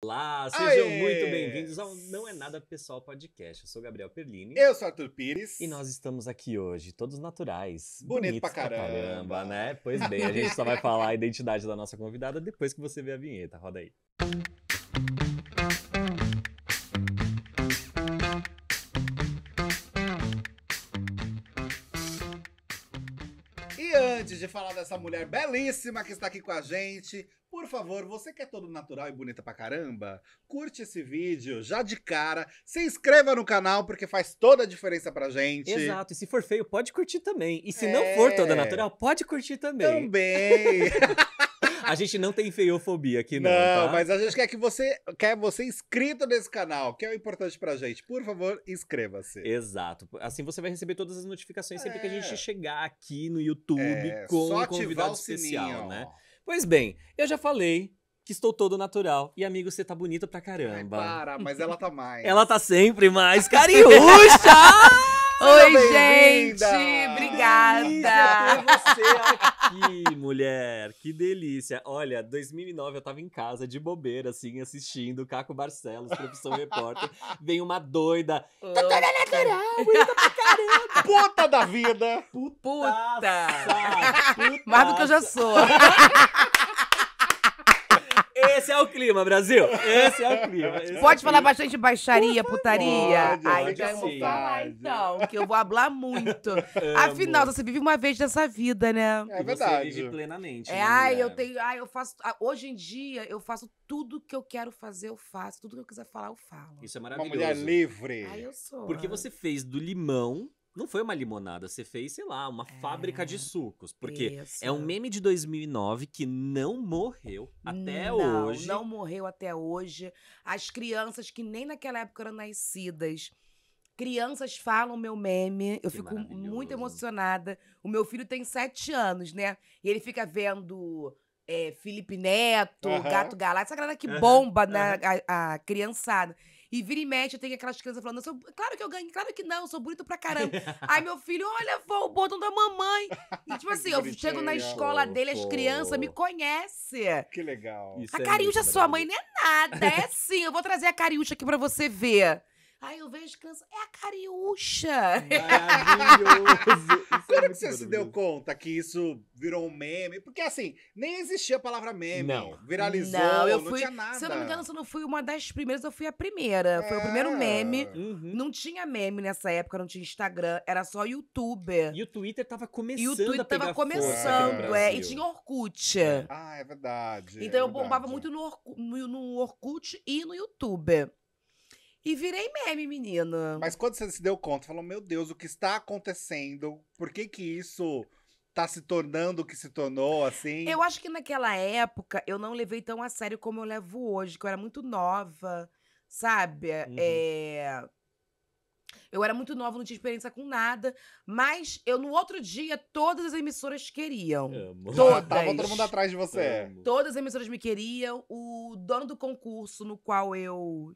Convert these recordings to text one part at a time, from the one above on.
Olá, sejam Aê! muito bem-vindos ao Não É Nada Pessoal Podcast. Eu sou Gabriel Perlini. Eu sou Arthur Pires. E nós estamos aqui hoje, todos naturais. Bonito pra caramba. pra caramba, né? Pois bem, a gente só vai falar a identidade da nossa convidada depois que você vê a vinheta. Roda aí. Música antes de falar dessa mulher belíssima que está aqui com a gente, por favor, você que é todo natural e bonita pra caramba, curte esse vídeo já de cara, se inscreva no canal porque faz toda a diferença pra gente. Exato, e se for feio, pode curtir também. E se é... não for toda natural, pode curtir também. Também. a gente não tem feiofobia aqui, não. Não, tá? mas a gente quer que você quer você inscrito nesse canal, que é o importante pra gente. Por favor, inscreva-se. Exato. Assim você vai receber todas as notificações sempre é. que a gente é. chegar aqui no YouTube é, com um convidado especial, sininho. né? Pois bem, eu já falei que estou todo natural. E, amigo, você tá bonita pra caramba. Ai, para, mas ela tá mais. ela tá sempre mais cariúcha! Oi, gente! Obrigada! Que você que mulher, que delícia. Olha, 2009 eu tava em casa de bobeira, assim, assistindo Caco Barcelos, Profissão Repórter. Vem uma doida. Tá toda natural, pra caramba. Puta da vida. Puta. Puta. Mais do que eu já sou. Esse é o clima, Brasil. Esse é o clima. Esse é pode é falar clima. bastante baixaria, putaria? Pode, Ai, então já vou falar então, que eu vou hablar muito. Afinal, você vive uma vez nessa vida, né? É verdade. Você vive plenamente. É, né, ai, eu tenho, ai, eu faço, ah, hoje em dia eu faço tudo que eu quero fazer, eu faço, tudo que eu quiser falar, eu falo. Isso é maravilhoso. Uma mulher livre. Ai, eu sou. Porque você fez do limão não foi uma limonada, você fez, sei lá, uma é, fábrica de é, sucos. Porque isso. é um meme de 2009 que não morreu até não, hoje. Não morreu até hoje. As crianças que nem naquela época eram nascidas. Crianças falam meu meme, eu que fico muito emocionada. O meu filho tem sete anos, né? E ele fica vendo é, Felipe Neto, Gato Galá. essa galera que bomba na a, a criançada. E vira e mexe, tem aquelas crianças falando, sou... claro que eu ganho, claro que não, sou bonito pra caramba. Aí meu filho, olha, vô, o botão da mamãe. E tipo assim, eu chego na escola dele, as crianças me conhecem. Que legal. Isso a é Cariúcha, sua mãe, não é nada, é sim. Eu vou trazer a Cariúcha aqui pra você ver. Aí eu vejo criança. É a cariúcha! Maravilhoso! Quando é que você se deu conta que isso virou um meme? Porque assim, nem existia a palavra meme. Não. Viralizou, não, eu fui, tinha nada. Se eu não me engano, se eu não fui uma das primeiras, eu fui a primeira. É. Foi o primeiro é. meme. Uhum. Não tinha meme nessa época, não tinha Instagram. Era só youtuber. E o Twitter tava começando. E o Twitter tava começando, é. E tinha Orkut. Ah, é verdade. Então é eu verdade. bombava muito no, Orkut, no Orkut e no YouTube. E virei meme, menina. Mas quando você se deu conta, falou: Meu Deus, o que está acontecendo? Por que que isso tá se tornando o que se tornou, assim? Eu acho que naquela época eu não levei tão a sério como eu levo hoje, que eu era muito nova, sabe? Uhum. É eu era muito nova, não tinha experiência com nada. Mas eu, no outro dia, todas as emissoras queriam. Amo. Todas. tava todo mundo atrás de você. Amo. Todas as emissoras me queriam. O dono do concurso, no qual eu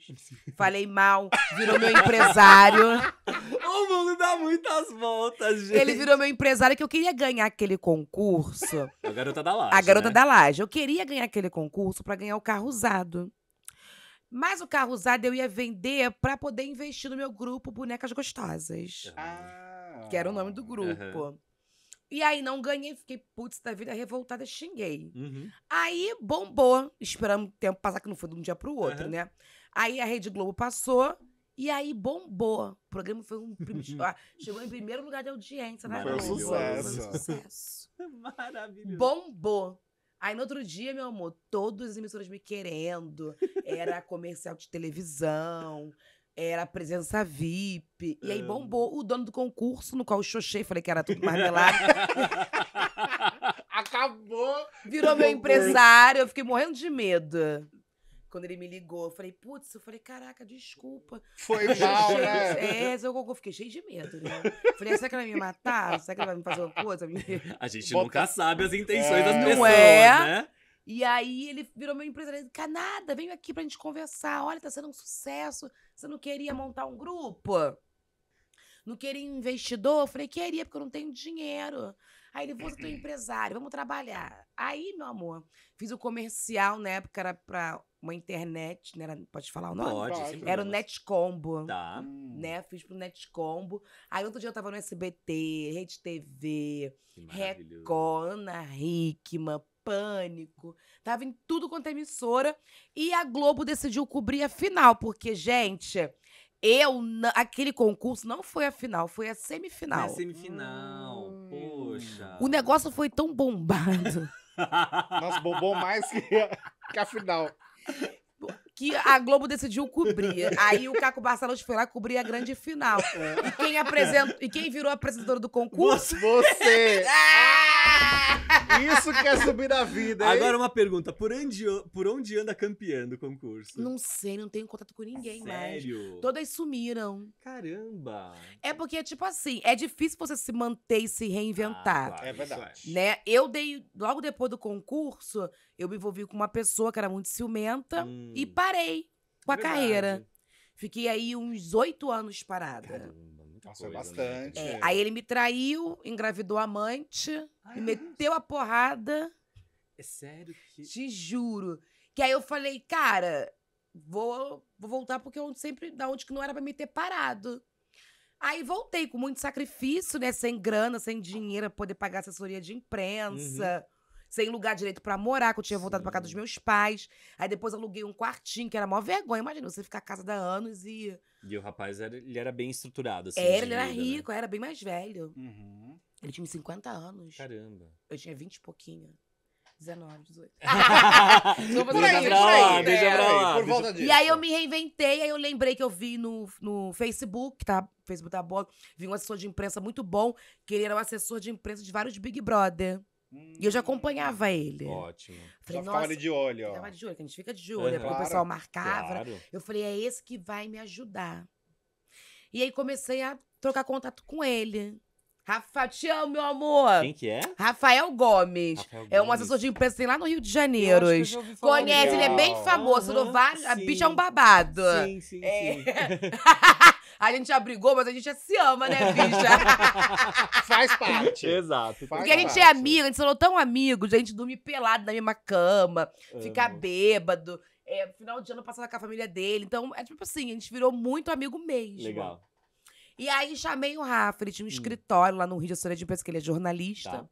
falei mal, virou meu empresário. o mundo dá muitas voltas, gente. Ele virou meu empresário que eu queria ganhar aquele concurso. A garota da laje. A garota né? da laje. Eu queria ganhar aquele concurso para ganhar o carro usado. Mas o carro usado eu ia vender para poder investir no meu grupo Bonecas Gostosas. Ah. Que era o nome do grupo. Uhum. E aí não ganhei, fiquei putz da vida revoltada, xinguei. Uhum. Aí bombou, esperando o tempo passar, que não foi de um dia pro outro, uhum. né? Aí a Rede Globo passou. E aí bombou. O programa foi um chegou em primeiro lugar de audiência na Foi um sucesso. Foi um sucesso. Maravilhoso. Bombou. Aí no outro dia, meu amor, todas as emissoras me querendo. Era comercial de televisão, era presença VIP. E aí é. bombou o dono do concurso, no qual eu xoxei, falei que era tudo marmelada. Acabou! Virou meu empresário, eu fiquei morrendo de medo quando ele me ligou, eu falei, putz, eu falei, caraca, desculpa. Foi mal, né? É, seu fiquei cheio de medo, né? Falei, ah, será que ela vai me matar? Será que ela vai me fazer uma coisa? A gente nunca sabe as intenções é. das pessoas, Não é? né? E aí ele virou meu empresário. Canada, venho aqui pra gente conversar. Olha, tá sendo um sucesso. Você não queria montar um grupo? Não queria investidor? Eu falei, queria, porque eu não tenho dinheiro. Aí ele, você é assim, uhum. empresário, vamos trabalhar. Aí, meu amor, fiz o comercial na época, era pra uma internet, né? Era, pode falar o nome? Pode. Era o Netcombo. Tá. Hum. Né? Fiz pro Netcombo. Aí outro dia eu tava no SBT, Rede TV, Record, Ana Hickman, Pânico. Tava em tudo quanto é emissora. E a Globo decidiu cobrir a final, porque, gente... Eu, aquele concurso não foi a final, foi a semifinal. a semifinal. Hum. Poxa. O negócio foi tão bombado. Nossa, bombou mais que a, que a final que a Globo decidiu cobrir. Aí o Caco Barcelos foi lá cobrir a grande final. É. E quem apresenta, e quem virou apresentadora do concurso? Você. ah! Isso quer subir na vida. Hein? Agora uma pergunta, por onde, por onde anda a campeã do concurso? Não sei, não tenho contato com ninguém Sério? mais. Todas sumiram. Caramba. É porque tipo assim, é difícil você se manter e se reinventar. Ah, claro, é verdade. É. Né? Eu dei logo depois do concurso, eu me envolvi com uma pessoa que era muito ciumenta hum. e parei parei com a Verdade. carreira. Fiquei aí uns oito anos parada. Caramba, é né, bastante. É, aí ele me traiu, engravidou a amante, ah, me meteu a porrada. É sério que. Te juro. Que aí eu falei, cara, vou, vou voltar porque eu sempre, da onde que não era para me ter parado. Aí voltei com muito sacrifício, né? Sem grana, sem dinheiro, poder pagar assessoria de imprensa. Uhum sem lugar direito para morar, que eu tinha voltado para casa dos meus pais. Aí depois aluguei um quartinho, que era mó vergonha. Imagina, você ficar casa da anos e. E o rapaz, era, ele era bem estruturado, assim. Era, ele vida, era né? rico, né? era bem mais velho. Uhum. Ele tinha 50 anos. Caramba. Eu tinha 20 e pouquinho. 19, 18. É, por aí. Deixa volta E aí eu me reinventei, aí eu lembrei que eu vi no, no Facebook, tá? Facebook da tá bom, vi um assessor de imprensa muito bom, que ele era um assessor de imprensa de vários Big Brother e eu já acompanhava ele. Ótimo. Falei, já ficava ali de olho, ó. Ficava de olho, que a gente fica de olho. Uhum. porque claro, o pessoal marcava. Claro. Eu falei, é esse que vai me ajudar. E aí comecei a trocar contato com ele. Rafa, te amo, meu amor. Quem que é? Rafael Gomes. Rafael Gomes. É um assessor de imprensa tem lá no Rio de Janeiro. Conhece, legal. ele é bem famoso. Uhum, no vários, a bicha é um babado. Sim, sim, é. sim. A gente já brigou, mas a gente já se ama, né, bicha? Faz parte. Exato. Faz Porque a gente é parte. é amigo, a gente falou tão amigos, a gente dorme pelado na mesma cama, fica bêbado. É, final de ano passado com a família dele. Então, é tipo assim, a gente virou muito amigo mesmo. Legal. E aí chamei o Rafa, ele tinha um hum. escritório lá no Rio de Janeiro, de pensa que ele é jornalista. Tá.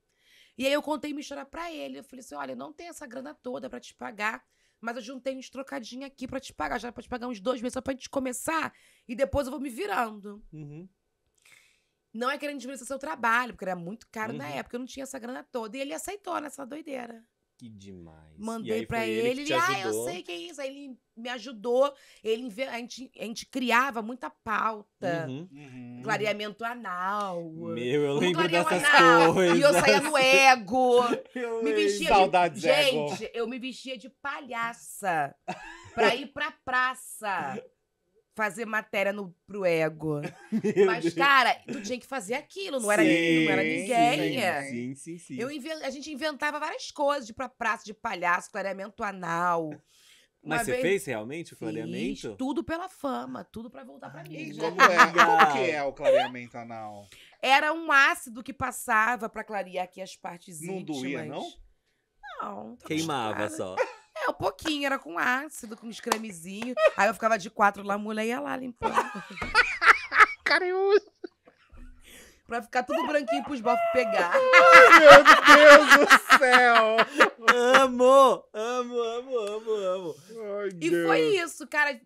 E aí eu contei me chorar pra ele. Eu falei assim: olha, não tem essa grana toda pra te pagar mas eu juntei uns trocadinhos aqui para te pagar. Já era pra te pagar uns dois meses só pra gente começar e depois eu vou me virando. Uhum. Não é querendo desmerecer seu trabalho, porque era muito caro uhum. na época, eu não tinha essa grana toda. E ele aceitou nessa doideira. Que demais. Mandei para ele, ele, ele ah, eu sei que é isso. Aí ele me ajudou, ele a gente, a gente criava muita pauta. Uhum, uhum. Clareamento anal. Meu, eu lembro dessas anal, coisas. E eu saía no ego. Eu me vestia de, ego. Gente, eu me vestia de palhaça pra ir pra praça fazer matéria no, pro ego. Meu Mas, Deus. cara, tu tinha que fazer aquilo, não, sim, era, não era ninguém. Sim, sim, sim. Eu invent, a gente inventava várias coisas, de tipo ir praça de palhaço, clareamento anal. Uma Mas você vez... fez realmente o clareamento? Fiz tudo pela fama, tudo para voltar pra mim. E como é? como que é o clareamento anal? Era um ácido que passava para clarear aqui as partes não íntimas. Não doía, não? Não. Queimava só. Não, pouquinho, era com ácido, com uns Aí eu ficava de quatro lá, a mulher ia lá limpar. Carinhoso. Pra ficar tudo branquinho pros bofs pegar. Meu Deus do céu! amor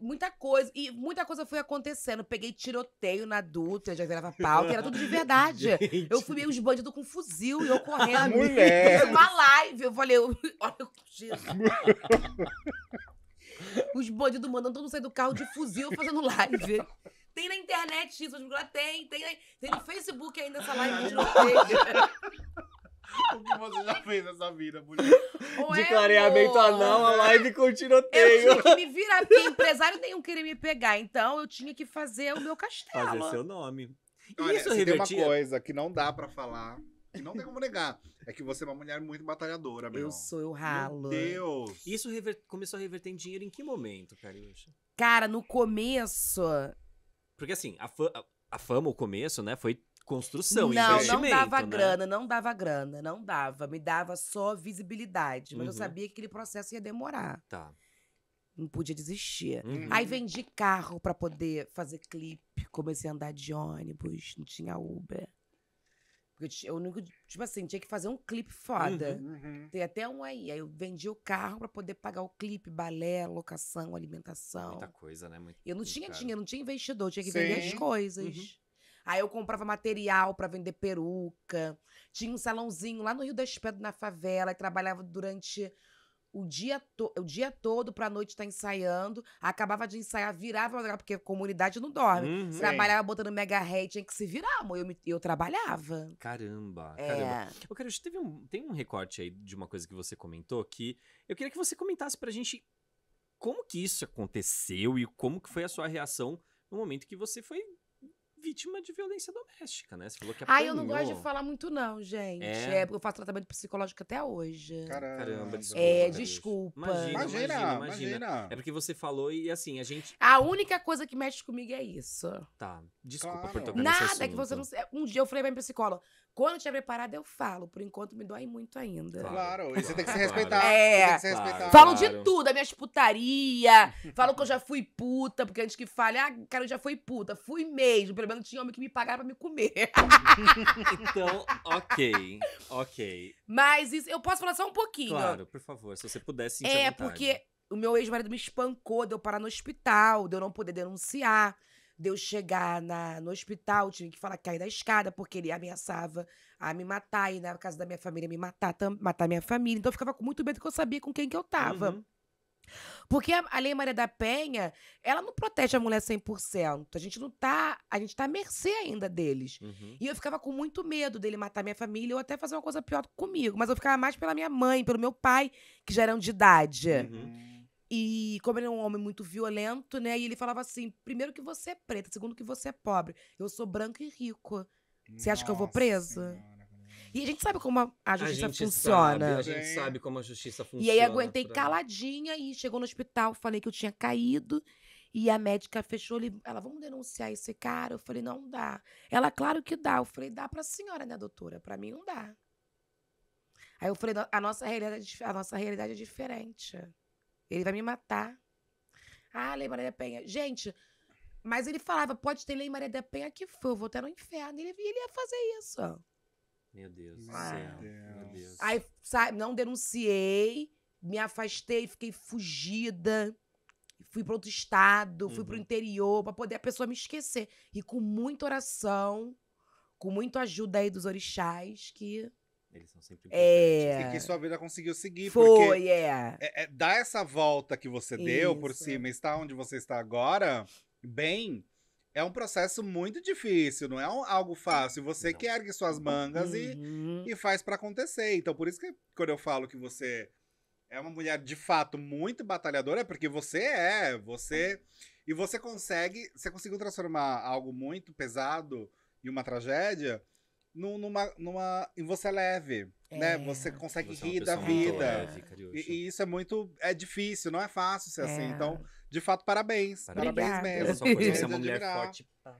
muita coisa. E muita coisa foi acontecendo. peguei tiroteio na Dutra, já virava pau era tudo de verdade. Gente. Eu fui meio os bandidos com fuzil e eu correndo. Ah, Mulher! Uma live. Eu falei, eu... olha, Jesus. os bandidos mandando todo mundo sair do carro de fuzil fazendo live. Tem na internet isso, ah, tem, tem, tem no Facebook ainda essa live de tiroteio o que você já fez nessa vida, mulher? Ou de é clareamento amor. anão, a live com tiroteio. Eu tinha que me virar, porque empresário nenhum queria me pegar. Então eu tinha que fazer o meu castelo. Fazer seu nome. E Olha, isso se tem uma coisa que não dá para falar, que não tem como negar, é que você é uma mulher muito batalhadora, meu. Eu sou, eu ralo. Meu é. Deus. Isso rever... começou a reverter em dinheiro em que momento, Cariúcha? Cara, no começo... Porque assim, a, a fama, o começo, né, foi construção, não, investimento. Não, dava né? grana, não dava grana, não dava. Me dava só visibilidade, mas uhum. eu sabia que aquele processo ia demorar. Tá. Não podia desistir. Uhum. Aí vendi carro para poder fazer clipe, comecei a andar de ônibus, não tinha Uber. Porque eu nunca, tipo assim, tinha que fazer um clipe foda. Uhum, uhum. Tem até um aí. Aí eu vendi o carro para poder pagar o clipe, balé, locação, alimentação. Muita coisa, né? Muito, eu não tinha dinheiro, não tinha investidor, tinha que Sim. vender as coisas. Uhum. Aí eu comprava material para vender peruca. Tinha um salãozinho lá no Rio das Pedras, na favela, e trabalhava durante o dia, o dia todo pra noite estar tá ensaiando. Acabava de ensaiar, virava, porque comunidade não dorme. Uhum, trabalhava botando mega ré, tinha que se virar, amor. Eu, me, eu trabalhava. Caramba, é. caramba. Eu quero, teve um, tem um recorte aí de uma coisa que você comentou que eu queria que você comentasse pra gente como que isso aconteceu e como que foi a sua reação no momento que você foi vítima de violência doméstica, né? Você falou que apanhou. Ah, eu não gosto de falar muito não, gente. É, é porque eu faço tratamento psicológico até hoje. Caramba, é é, desculpa. É, desculpa. Imagina imagina, imagina, imagina, É porque você falou e assim, a gente... A única coisa que mexe comigo é isso. Tá, desculpa claro. por tocar Nada, nesse assunto. que você não... Um dia eu falei pra minha psicóloga, quando eu estiver preparada, eu falo. Por enquanto, me dói muito ainda. Claro, e é. você tem que se respeitar. É. Se respeitar. Claro. Falo de tudo, as minhas putaria. falo que eu já fui puta, porque antes que fale, ah, cara, eu já fui puta. Fui mesmo. Pelo menos tinha homem que me pagava pra me comer. então, ok. Ok. Mas isso, eu posso falar só um pouquinho. Claro, por favor, se você pudesse. É, porque o meu ex-marido me espancou, deu parar no hospital, deu não poder denunciar de eu chegar na, no hospital, tive que falar que cair da escada, porque ele ameaçava a me matar, e na casa da minha família me matar, matar minha família. Então eu ficava com muito medo que eu sabia com quem que eu tava. Uhum. Porque a, a, Lei Maria da Penha, ela não protege a mulher 100%. A gente não tá, a gente tá à mercê ainda deles. Uhum. E eu ficava com muito medo dele matar minha família ou até fazer uma coisa pior comigo, mas eu ficava mais pela minha mãe, pelo meu pai, que já eram de idade. Uhum. E como ele é um homem muito violento, né? E ele falava assim: primeiro que você é preta, segundo que você é pobre. Eu sou branco e rico. Você acha que eu vou preso? Senhora. E a gente sabe como a justiça a funciona. Sabe, a gente sabe como a justiça funciona. E aí aguentei pra... caladinha e chegou no hospital, falei que eu tinha caído. E a médica fechou ele. Ela, vamos denunciar esse cara? Eu falei, não dá. Ela, claro que dá. Eu falei, dá pra senhora, né, doutora? Pra mim não dá. Aí eu falei, a nossa realidade, é a nossa realidade é diferente. Ele vai me matar. Ah, Lei Maria da Penha. Gente, mas ele falava, pode ter Lei Maria da Penha que foi, eu vou estar no inferno. E ele, ele ia fazer isso. Meu Deus ah. do céu. Deus. Meu Deus. Aí, sabe, não denunciei, me afastei, fiquei fugida. Fui para outro estado, uhum. fui para o interior, para poder a pessoa me esquecer. E com muita oração, com muita ajuda aí dos orixás, que eles são sempre é... E que sua vida conseguiu seguir. Foi, é. É, é. Dar essa volta que você Isso. deu por cima, estar onde você está agora, bem, é um processo muito difícil, não é um, algo fácil. Você não. que ergue suas mangas uhum. e, e faz para acontecer. Então, por isso que quando eu falo que você é uma mulher de fato muito batalhadora, é porque você é, você. E você consegue. Você conseguiu transformar algo muito pesado em uma tragédia numa, numa. E você é leve. Né? É, né? Você consegue você é rir é da vida. Leve, e, e, isso é muito. É difícil, não é fácil ser assim. É. Então, de fato, parabéns. Parabéns mesmo. Coisa, você é uma mulher forte pra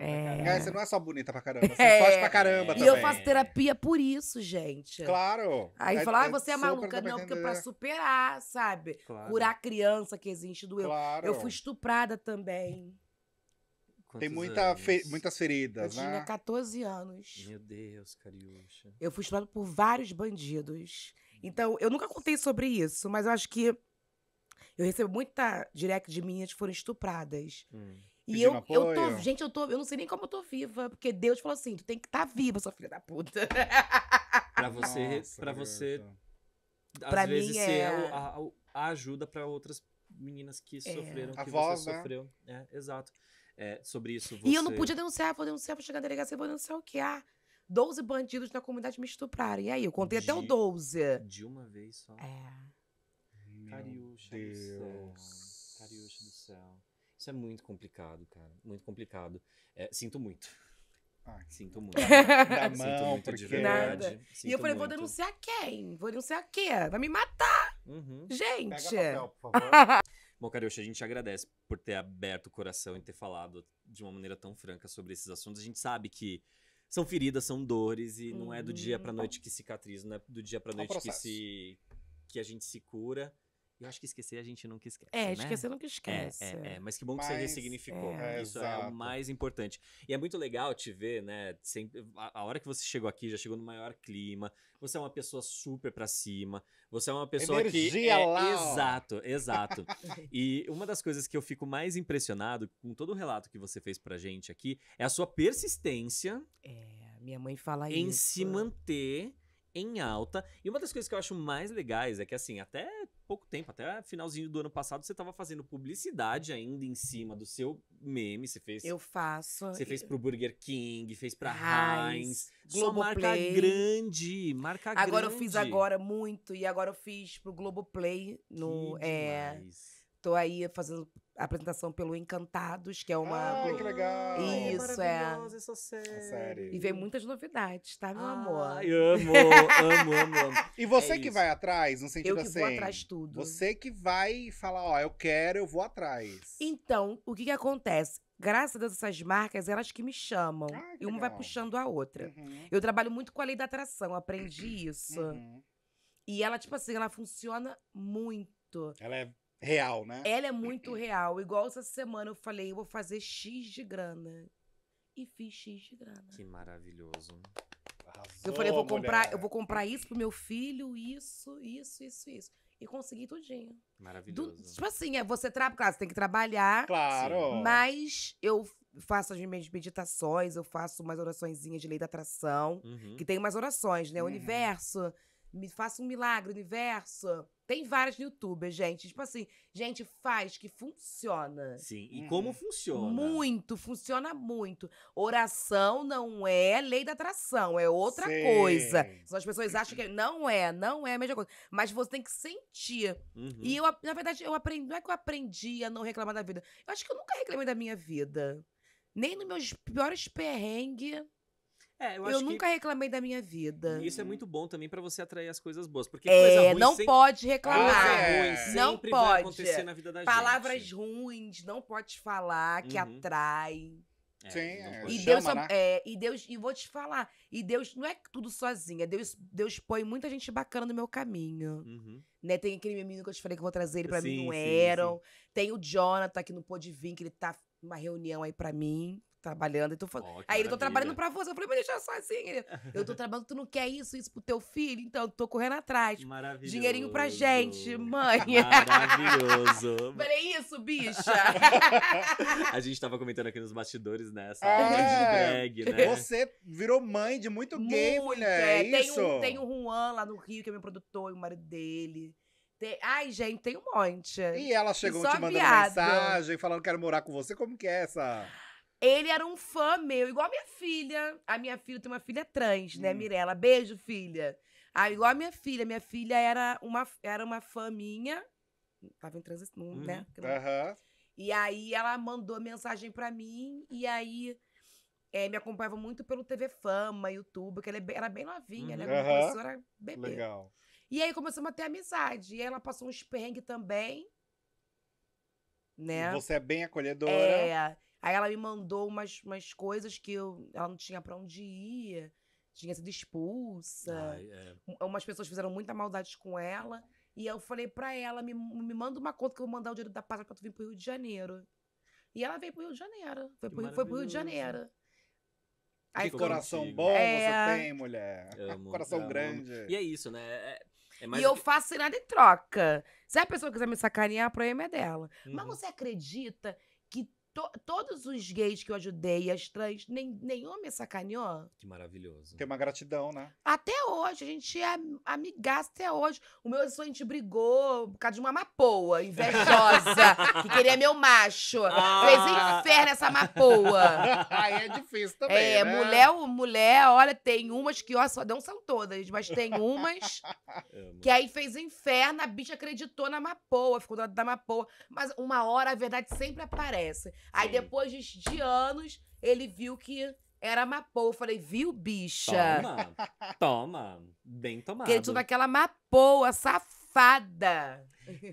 é. Você não é só bonita pra caramba, você é. pode é. pra caramba também. E eu faço terapia por isso, gente. Claro. Aí é, ah, você é, é maluca. Não, porque pra superar, sabe? Claro. Curar a criança que existe do eu. Claro. Eu fui estuprada também. Tem muita fe muitas feridas, eu né? Eu tinha 14 anos. Meu Deus, Cariúcha. Eu fui estuprada por vários bandidos. Então, eu nunca contei sobre isso, mas eu acho que eu recebo muita direct de minhas que foram estupradas. Hum. E eu, eu tô. Gente, eu tô. Eu não sei nem como eu tô viva. Porque Deus falou assim: tu tem que estar tá viva, sua filha da puta. Pra você. Nossa, pra você. Às pra vezes mim ser é... a, a, a ajuda para outras meninas que é. sofreram, a que voz, você né? sofreu. É, exato é, sobre isso. Você... E eu não podia denunciar, vou denunciar, vou chegar na delegacia, vou denunciar o que há. 12 bandidos na comunidade me estupraram. E aí, eu contei de, até o 12. De uma vez só. É. Cariúcha do céu. Cariúcha do céu. Isso é muito complicado, cara. Muito complicado. É, sinto muito. Ai, sinto muito. Da mão, sinto muito de verdade. Nada. Sinto e eu falei, muito. vou denunciar quem? Vou denunciar quem? Vai me matar. Uhum. Gente. Pega papel, por favor. Bom, a gente agradece por ter aberto o coração e ter falado de uma maneira tão franca sobre esses assuntos. A gente sabe que são feridas, são dores e hum, não é do dia para uhum. noite que cicatriza, não é do dia para noite é um que se que a gente se cura. Eu acho que esquecer a gente nunca é, esquece. É, né? esquecer nunca é, é, esquece. É, é, é, mas que bom que mas, você ressignificou. É, Isso é o mais importante. E é muito legal te ver, né? Sempre, a, a, hora que você chegou aqui, já chegou no maior clima. Você é uma pessoa super pra cima. Você é uma pessoa Energia que. É, lá, exato, exato. e uma das coisas que eu fico mais impressionado com todo o relato que você fez pra gente aqui é a sua persistência. É, minha mãe fala em isso. Em se manter em alta. E uma das coisas que eu acho mais legais é que, assim, até pouco tempo, até finalzinho do ano passado, você estava fazendo publicidade ainda em cima do seu meme. Você fez. Eu faço. Você fez pro Burger King, fez pra Heinz. Globo marca grande, marca agora grande. Agora eu fiz agora muito, e agora eu fiz pro Globoplay. No, que é, tô aí fazendo apresentação pelo Encantados, que é uma. Ai, ah, que legal! É isso, é. Essa série. Essa série. E vem muitas novidades, tá, meu ah, amor? Ai, amo, amo, amo, amo. E é você é que isso. vai atrás, no sentido assim. Eu que assim, vou atrás tudo. Você que vai falar, ó, eu quero, eu vou atrás. Então, o que que acontece? graças a Deus, essas marcas, elas que me chamam. Ah, que e uma legal. vai puxando a outra. Uhum. Eu trabalho muito com a lei da atração, aprendi isso. Uhum. E ela, tipo assim, ela funciona muito. Ela é real, né? Ela é muito real. Igual essa semana eu falei, eu vou fazer X de grana. E fiz X de grana. Que maravilhoso. Arrasou, eu falei, eu vou comprar, eu vou comprar isso pro meu filho, isso, isso, isso, isso. E consegui tudinho. Maravilhoso. Do, tipo assim, é, você, tra... claro, você tem que trabalhar. Claro. Sim. Mas eu faço as minhas meditações, eu faço umas oraçõezinhas de lei da atração, uhum. que tem umas orações, né? Uhum. Universo, me faça um milagre, universo. Tem várias youtubers, gente. Tipo assim, gente faz que funciona. Sim, e uhum. como funciona? Muito, funciona muito. Oração não é lei da atração, é outra Sim. coisa. As pessoas acham que é, não é, não é a mesma coisa. Mas você tem que sentir. Uhum. E eu, na verdade, eu aprendi, não é que eu aprendi a não reclamar da vida. Eu acho que eu nunca reclamei da minha vida. Nem nos meus piores perrengues é, eu, eu nunca reclamei da minha vida. E isso é muito bom também para você atrair as coisas boas. Porque é, não pode reclamar. Coisa é. não sempre pode. vai acontecer na vida da Palavras gente. ruins, não pode falar, que uhum. atrai. É, Sim, é, e Deus, chama, né? é, e Deus, e vou te falar, e Deus não é tudo sozinha. Deus, Deus põe muita gente bacana no meu caminho. Uhum. Né, tem aquele menino que eu te falei que eu vou trazer ele pra sim, mim, não sim, eram. Tem o Jonathan que não pôde vir, que ele tá uma reunião aí pra mim trabalhando. E tu oh, aí ele, tô trabalhando pra você. Eu falei, mas deixa só assim. Ele, eu tô trabalhando, tu não quer isso, isso pro teu filho? Então, tô correndo atrás. Maravilhoso. Dinheirinho pra gente, mãe. Maravilhoso. falei, isso, bicha. a gente tava comentando aqui nos bastidores, né? Essa é. drag, né? Você virou mãe de muito, muito gay, mulher. É. é tem, um, tem o um Juan lá no Rio, que é meu produtor, e o marido dele. Tem... Ai, gente, tem um monte. E ela chegou e te mandando viado. mensagem, falando quero morar com você. Como que é essa? Ele era um fã meu, igual a minha filha. A minha filha tem uma filha trans, né, hum. Mirella? Beijo, filha. Ah, igual a minha filha. Minha filha era uma, era uma fã minha. Tava em transição, hum. né? Uhum. Aham. Uhum. E aí ela mandou mensagem para mim e aí é, me acompanhava muito pelo TV Fama, YouTube, que ela é era é bem novinha, né? uhum. né? Quando bebê. Legal. E aí começamos a ter amizade. E aí ela passou um perrengues também. Né? Você é bem acolhedora. É. Aí ela me mandou umas, umas coisas que eu, ela não tinha pra onde ir, tinha sido expulsa. Ah, é. umas pessoas fizeram muita maldade com ela. E eu falei pra ela: me, me manda uma conta que eu vou mandar o dinheiro da passagem pra tu vir pro Rio de Janeiro. E ela veio pro Rio de Janeiro. Foi, pro, foi pro Rio de Janeiro. Aí que coração contigo. bom é... você tem, mulher. Amo, coração amo. grande. E é isso, né? É, é e eu faço nada em troca. Se a pessoa quiser me sacanear, o problema é dela. Uhum. Mas você acredita To, todos os gays que eu ajudei, as trans, nem, nenhum me sacaneou. Que maravilhoso. Tem uma gratidão, né? Até hoje, a gente é amigaça até hoje. O meu ex a gente brigou por causa de uma mapoa invejosa, que queria meu macho. Ah. Fez inferno essa mapoa. Aí é difícil é, também, É, né? mulher, mulher, olha, tem umas que, ó, só não são todas, mas tem umas que aí fez inferno, a bicha acreditou na mapoa, ficou do lado da mapoa. Mas uma hora a verdade sempre aparece. Aí depois de, anos, ele viu que era mapou. Eu falei, viu, bicha? Toma, toma. Bem tomado. Porque ele tudo aquela mapoa, safada.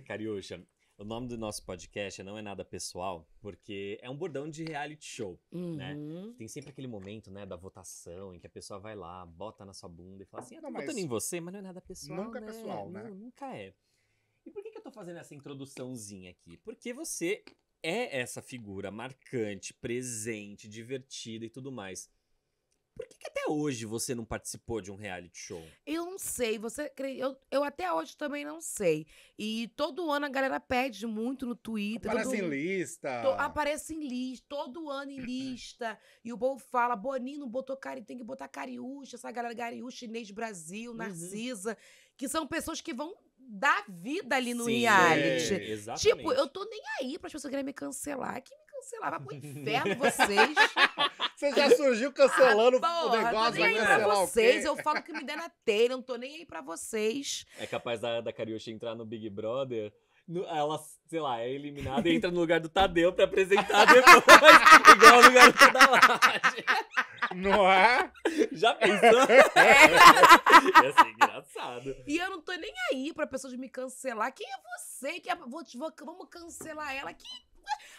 Cariúcha, o nome do nosso podcast não é nada pessoal, porque é um bordão de reality show, né? uhum. né? Tem sempre aquele momento, né, da votação, em que a pessoa vai lá, bota na sua bunda e fala assim, eu tô não, votando em você, mas não é nada pessoal, Nunca é né? é pessoal, né? nunca é. E por que, que eu tô fazendo essa introduçãozinha aqui? Porque você é essa figura marcante, presente, divertida e tudo mais. Por que, que, até hoje você não participou de um reality show? Eu não sei, você eu, eu até hoje também não sei. E todo ano a galera pede muito no Twitter. Aparece todo, em lista. To, aparece em lista, todo ano em lista. e o povo fala: Boninho botou cari, tem que botar Cariúcha, essa galera Cariúcha, Inês Brasil, uhum. Narcisa, uhum. que são pessoas que vão da vida ali no Sim, reality. É, Tipo, eu tô nem aí para as pessoas querem me cancelar. Que me cancelar, vai pro inferno vocês. Você já surgiu cancelando ah, o negócio, aí pra vocês. Eu falo que me der na telha, eu não tô nem aí para vocês. É capaz da, da Cariocha entrar no Big Brother ela, sei lá, é eliminada e entra no lugar do Tadeu pra apresentar depois, igual no lugar do Tadeu. Não é? Já pensou? É. Ia ser engraçado. E eu não tô nem aí pra pessoa de me cancelar. Quem é você? Que é... Vou, vou, vamos cancelar ela? Quem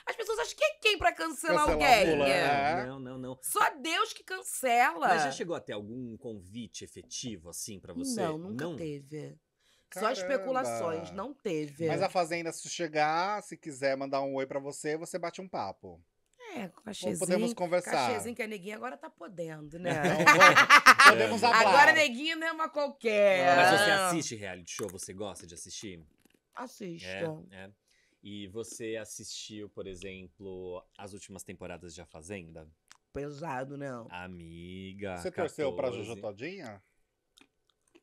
as pessoas acham que é quem pra cancelar, cancelar alguém? É. Né? Não, não, não. Só Deus que cancela. Mas já chegou até algum convite efetivo, assim, para você? Não, nunca não? teve. Caramba. Só especulações, não teve. Mas a Fazenda, se chegar, se quiser mandar um oi para você, você bate um papo. É, cachezinho. podemos conversar. Cachezinho que a neguinha agora tá podendo, né? Não, podemos é. Agora a neguinha não é uma qualquer. Mas você ah. assiste reality show? Você gosta de assistir? Assisto. É, é. E você assistiu, por exemplo, as últimas temporadas de A Fazenda? Pesado, não. Né? Amiga. Você torceu pra Jojo Todinha?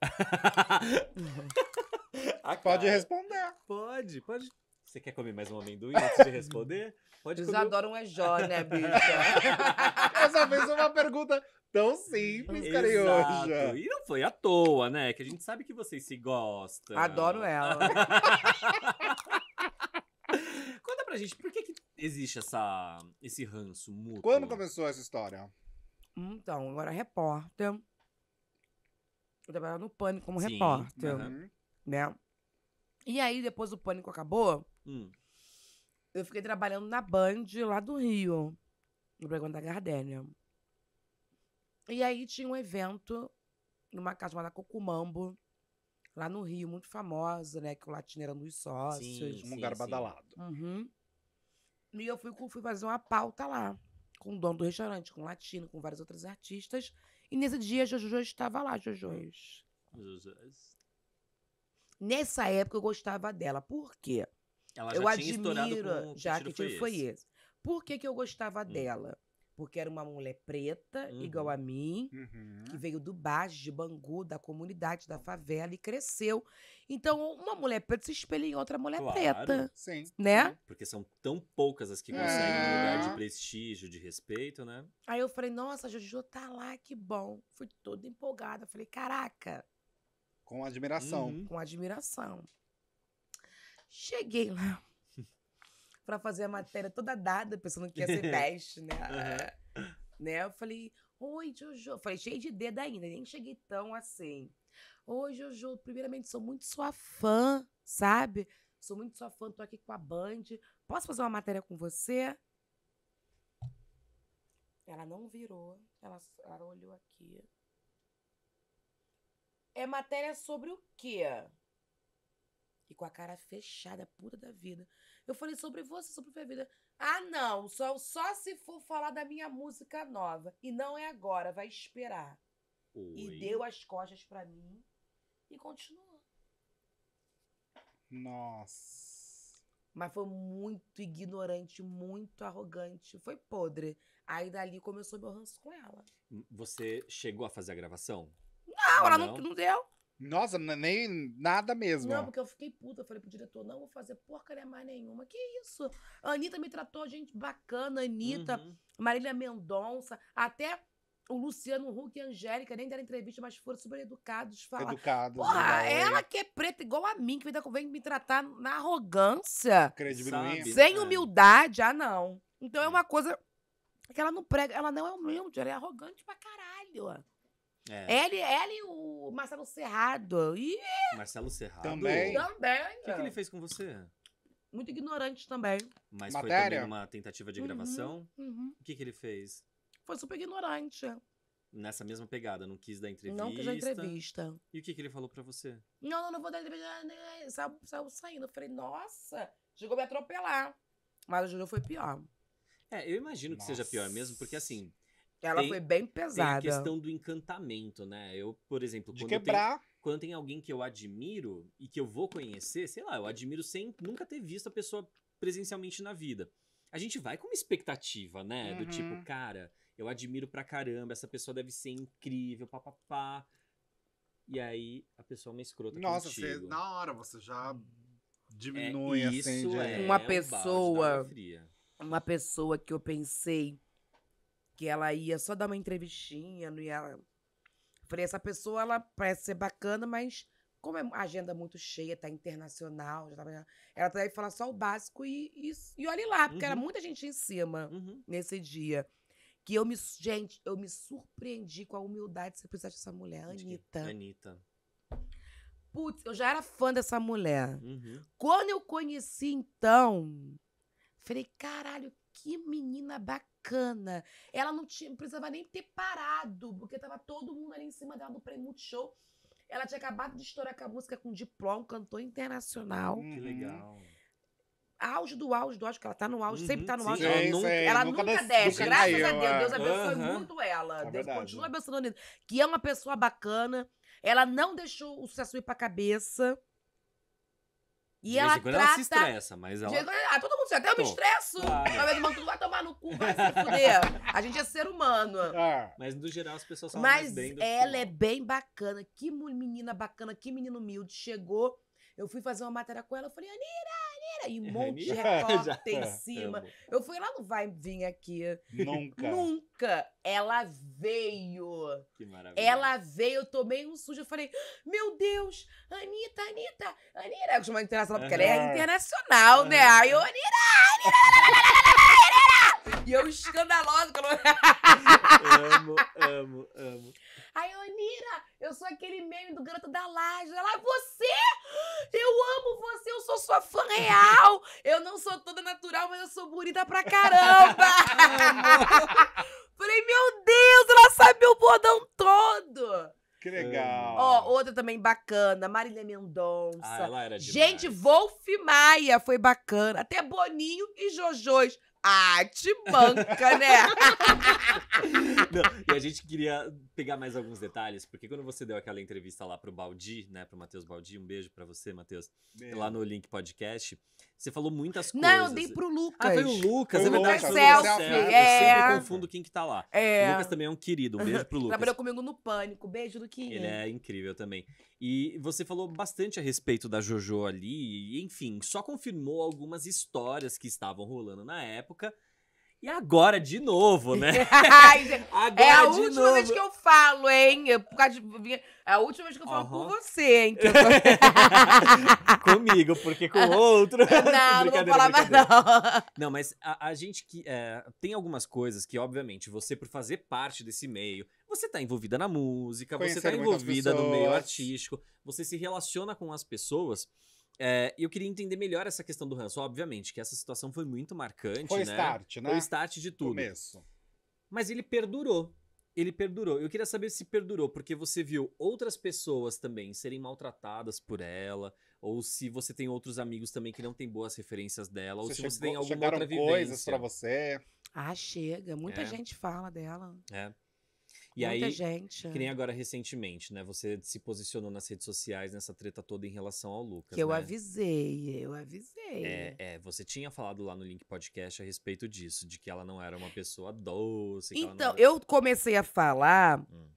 pode responder. Pode, pode você quer comer mais um amendoim antes de responder? Pode Eles comer. adoram um EJ, né, bicha? Essa vez fiz uma pergunta tão simples, Carioja. E não foi à toa, né? Que a gente sabe que vocês se gostam. Adoro ela. Conta pra gente, por que, que existe essa, esse ranço mútuo? Quando começou essa história? Então, eu era repórter. Eu trabalhava no Pânico como Sim, repórter. Né? E aí, depois o Pânico acabou, Hum. Eu fiquei trabalhando na Band lá do Rio, no programa da Gardênia. E aí tinha um evento numa casa chamada Cocumambo, lá no Rio, muito famosa, né? Que o latino era um dos sócios. Sim, um lugar sim, badalado. Sim. Uhum. E eu fui, fui fazer uma pauta lá, com o dono do restaurante, com o latino, com várias outras artistas. E nesse dia, Jojo estava lá, Jojo. Nessa época eu gostava dela. Por quê? Ela já eu tinha admiro com, já que tiro foi, foi esse. Por que, que eu gostava hum. dela? Porque era uma mulher preta, uhum. igual a mim, uhum. que veio do Baixo, de Bangu, da comunidade, da favela, e cresceu. Então, uma mulher preta se espelha em outra mulher claro. preta. Sim. Né? Sim. Porque são tão poucas as que é. conseguem um lugar de prestígio, de respeito, né? Aí eu falei, nossa, Juju tá lá, que bom. Fui toda empolgada. Falei, caraca. Com admiração. Uhum. Com admiração. Cheguei lá para fazer a matéria toda dada, pensando que ia ser teste, né? Uhum. né? Eu falei, oi, Jojo. Eu falei, cheio de dedo ainda, nem cheguei tão assim. Oi, Jojo, primeiramente sou muito sua fã, sabe? Sou muito sua fã, tô aqui com a Band. Posso fazer uma matéria com você? Ela não virou, ela, ela olhou aqui. É matéria sobre o quê? E com a cara fechada, puta da vida. Eu falei sobre você, sobre minha vida. Ah, não, só, só se for falar da minha música nova. E não é agora, vai esperar. Oi. E deu as costas para mim e continuou. Nossa. Mas foi muito ignorante, muito arrogante. Foi podre. Aí dali começou meu ranço com ela. Você chegou a fazer a gravação? Não, ela não, não deu. Nossa, nem nada mesmo. Não, porque eu fiquei puta. Eu falei pro diretor, não vou fazer porcaria mais nenhuma. Que isso? A Anitta me tratou, gente bacana. Anitta, uhum. Marília Mendonça, até o Luciano Huck e a Angélica nem deram entrevista, mas foram super educados. Falar. Educados. Porra, é. ela que é preta igual a mim, que vem me tratar na arrogância. Credibilidade. Sem é. humildade. Ah, não. Então é hum. uma coisa que ela não prega. Ela não é humilde, ela é arrogante pra caralho. É. Ele, ele e o Marcelo Serrado. E... Marcelo Serrado. Também. Também. O que, que ele é. fez com você? Muito ignorante também. Mas Matéria? foi também uma tentativa de uhum, gravação? Uhum, uhum. O que, que ele fez? Foi super ignorante. Nessa mesma pegada, não quis dar entrevista. Não quis dar entrevista. E o que, que ele falou para você? Não, não, não vou dar entrevista. Né, né, né. Saiu, saiu saindo. Eu falei, nossa, chegou a me atropelar. Mas o Júlio foi pior. É, eu imagino que seja pior mesmo, porque assim, ela tem, foi bem pesada. Tem a questão do encantamento, né? Eu, por exemplo, quando quebrar. Tem, quando tem alguém que eu admiro e que eu vou conhecer, sei lá, eu admiro sem nunca ter visto a pessoa presencialmente na vida. A gente vai com uma expectativa, né? Uhum. Do tipo, uhum. cara, eu admiro pra caramba, essa pessoa deve ser incrível, papapá. E aí a pessoa é uma escrota Nossa, na hora você já é, diminui é, isso assim, é uma pessoa. Um uma pessoa que eu pensei que ela ia só dar uma entrevistinha, não ia. Falei, essa pessoa, ela parece ser bacana, mas como é a agenda é muito cheia, tá internacional, já tava... Tá ela deve falar só o básico e, e, e olhe lá, porque uhum. era muita gente em cima uhum. nesse dia. Que eu me. Gente, eu me surpreendi com a humildade que você dessa mulher, Anitta. Anitta. Putz, eu já era fã dessa mulher. Uhum. Quando eu conheci, então, falei, caralho, que menina bacana bacana. Ela não tinha, precisava nem ter parado, porque tava todo mundo ali em cima dela no prêmio show. Ela tinha acabado de estourar com a música com diploma, um cantor internacional. que uhum. legal. Auge do auge do auge, que ela tá no auge, uhum, sempre tá no uhum, auge. Sim, ela, sim, nunca, sim, ela nunca, nunca desce, nunca graças caiu, a Deus. Deus é. abençoe muito ela. É Deus verdade. continua abençoando ela. Que é uma pessoa bacana. Ela não deixou o sucesso ir pra cabeça. E ela trata... ela se estressa, mas ela... Ah, todo mundo puta, até eu me estresso. talvez Mas, tu vai tomar no cu, vai se fuder. A gente é ser humano. É. mas no geral as pessoas são Mas bem do ela que... é bem bacana. Que menina bacana, que menino humilde. Chegou, eu fui fazer uma matéria com ela, eu falei, Anira! aí, um monte de repórter em cima. Eu fui lá não Vai Vir Aqui. Nunca. Nunca. Ela veio. Que maravilha. Ela veio, eu tomei um sujo. Eu falei, meu Deus, Anitta, Anitta, Anitta. Eu chamo internacional porque ela é internacional, né? Aí eu, Anitta, Anitta, E eu escandalosa. Eu... Amo, amo, amo. Aí, Anira, eu sou aquele meme do garoto da laje. Ela, é você? Eu amo você, eu sou sua fã real. Eu não sou toda natural, mas eu sou bonita pra caramba. Falei, meu Deus, ela sabe o bordão todo. Que legal. Ó, outra também bacana, Marília Mendonça. Ah, ela era demais. Gente, Wolf Maia foi bacana. Até Boninho e Jojôs. Ah, te banca, né? Não, e a gente queria pegar mais alguns detalhes, porque quando você deu aquela entrevista lá pro Baldi, né, pro Matheus Baldi, um beijo para você, Matheus, lá no Link Podcast, você falou muitas coisas. Não, eu dei pro Lucas. Ah, foi o Lucas, foi é verdade. Lucas, selfie, é. Eu sempre confundo quem que tá lá. É. O Lucas também é um querido, um beijo pro Lucas. Trabalhou comigo no Pânico, beijo do Kim. Ele é incrível também. E você falou bastante a respeito da JoJo ali, e, enfim, só confirmou algumas histórias que estavam rolando na época, e agora de novo, né? agora é a última novo. vez que eu falo, hein? por causa de... É a última vez que eu falo uhum. com você, hein? Eu... Comigo, porque com outro. Não, não vou falar mais, não. Não, mas a, a gente que. É, tem algumas coisas que, obviamente, você, por fazer parte desse meio, você tá envolvida na música, você tá envolvida no meio artístico, você se relaciona com as pessoas é, eu queria entender melhor essa questão do Hanson, obviamente, que essa situação foi muito marcante. Foi o né? start, né? Foi o né? start de tudo. Começo. Mas ele perdurou. Ele perdurou. Eu queria saber se perdurou, porque você viu outras pessoas também serem maltratadas por ela, ou se você tem outros amigos também que não têm boas referências dela, você ou se chegou, você tem alguma outra vivência. coisas pra você. Ah, chega. Muita é. gente fala dela. É. E Muita aí, gente. que nem é. agora recentemente, né? Você se posicionou nas redes sociais nessa treta toda em relação ao Lucas. Que eu né? avisei, eu avisei. É, é, você tinha falado lá no Link Podcast a respeito disso, de que ela não era uma pessoa doce. Então, era... eu comecei a falar, hum.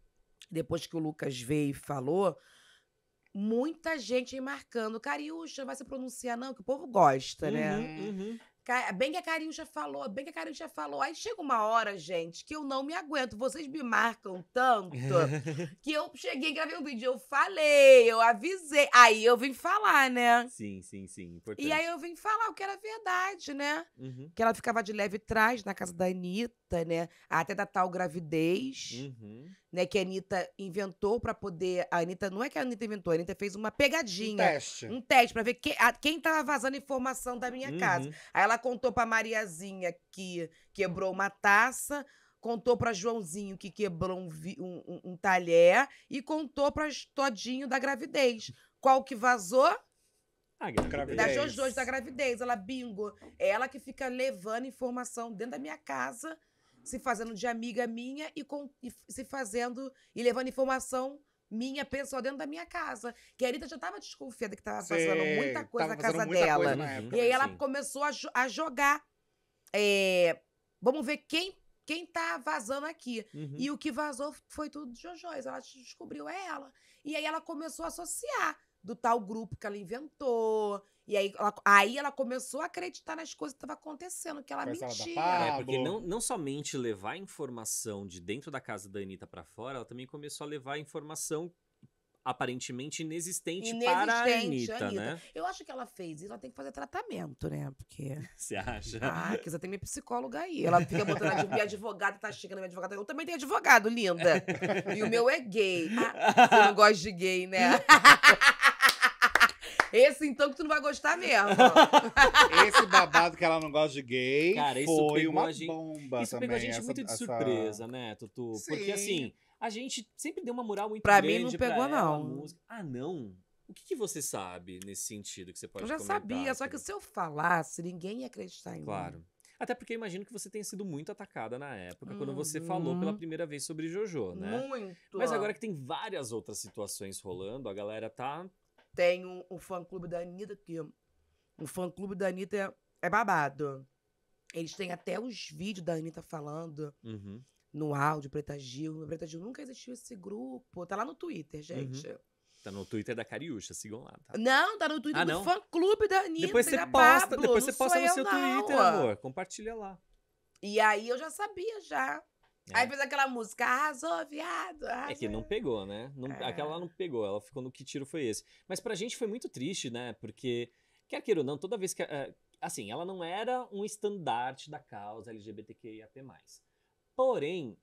depois que o Lucas veio e falou, muita gente aí marcando. Cariúcha, vai se pronunciar, não, que o povo gosta, uhum, né? Uhum. uhum. Bem que a já falou, bem que a já falou. Aí chega uma hora, gente, que eu não me aguento. Vocês me marcam tanto que eu cheguei, gravei um vídeo, eu falei, eu avisei. Aí eu vim falar, né? Sim, sim, sim. Importante. E aí eu vim falar o que era verdade, né? Uhum. Que ela ficava de leve trás na casa da Anitta Anitta, né? Até da tal gravidez, uhum. né? Que a Anitta inventou para poder. A Anitta, não é que a Anitta inventou, a Anitta fez uma pegadinha. Um teste. Um teste pra ver que, a, quem tava vazando informação da minha uhum. casa. Aí ela contou pra Mariazinha que quebrou uma taça contou para Joãozinho que quebrou um, um, um talher e contou para Todinho da gravidez. Qual que vazou? A gravidez. Da Jojo da gravidez. Ela, bingo. É ela que fica levando informação dentro da minha casa se fazendo de amiga minha e, com, e se fazendo e levando informação minha pessoal dentro da minha casa. Que a Anitta já estava desconfiada que estava fazendo muita coisa na casa dela. Época, e aí né? ela sim. começou a, a jogar. É, vamos ver quem quem tá vazando aqui. Uhum. E o que vazou foi tudo de Jojois. Ela descobriu, é ela. E aí ela começou a associar do tal grupo que ela inventou, e aí ela, aí ela começou a acreditar nas coisas que estavam acontecendo, que ela Mas mentia. Ela é, porque não, não somente levar a informação de dentro da casa da Anitta para fora, ela também começou a levar a informação aparentemente inexistente, inexistente para a Anitta, Anitta, né? Eu acho que ela fez isso, ela tem que fazer tratamento, né? Porque... Você acha? Ah, que você tem minha psicóloga aí. Ela fica botando, minha advogada tá chegando, minha advogada... Eu também tenho advogado, linda. E o meu é gay. Ah, você não gosta de gay, né? Esse então que tu não vai gostar mesmo. Esse babado que ela não gosta de gay Cara, isso foi uma a gente, bomba Isso também, pegou a gente essa, muito de essa- surpresa, né, Tutu? Sim. Porque assim, a gente sempre deu uma moral muito Pra mim, não pegou, ela, não. Ah, não? O que, que você sabe nesse sentido que você pode Eu já sabia, só que se eu falasse, ninguém ia acreditar em mim. Claro. Até porque eu imagino que você tenha sido muito atacada na época, quando você falou pela uhum. primeira vez sobre Jojo, né? Muito. Mas agora que tem várias outras situações rolando, a galera tá tem um, um fã-clube da Anitta que o fã-clube da Anitta é, é, babado. Eles têm até os vídeos da Anitta falando uhum. no áudio, Preta Gil. Preta Gil nunca existiu esse grupo. Tá lá no Twitter, uhum. gente. Uhum. Tá no Twitter da Cariúcha, sigam lá, tá? Não, tá no Twitter ah, do fã-clube da Anitta. Depois você posta, depois você posta no seu não, Twitter, amor. Compartilha lá. E aí eu já sabia já é. Aí fez aquela música, arrasou, viado. Arrasou. É que não pegou, né? Não, é. Aquela lá não pegou, ela ficou no que tiro foi esse. Mas pra gente foi muito triste, né? Porque, quer queira ou não, toda vez que. Assim, ela não era um estandarte da causa LGBTQIA. Porém,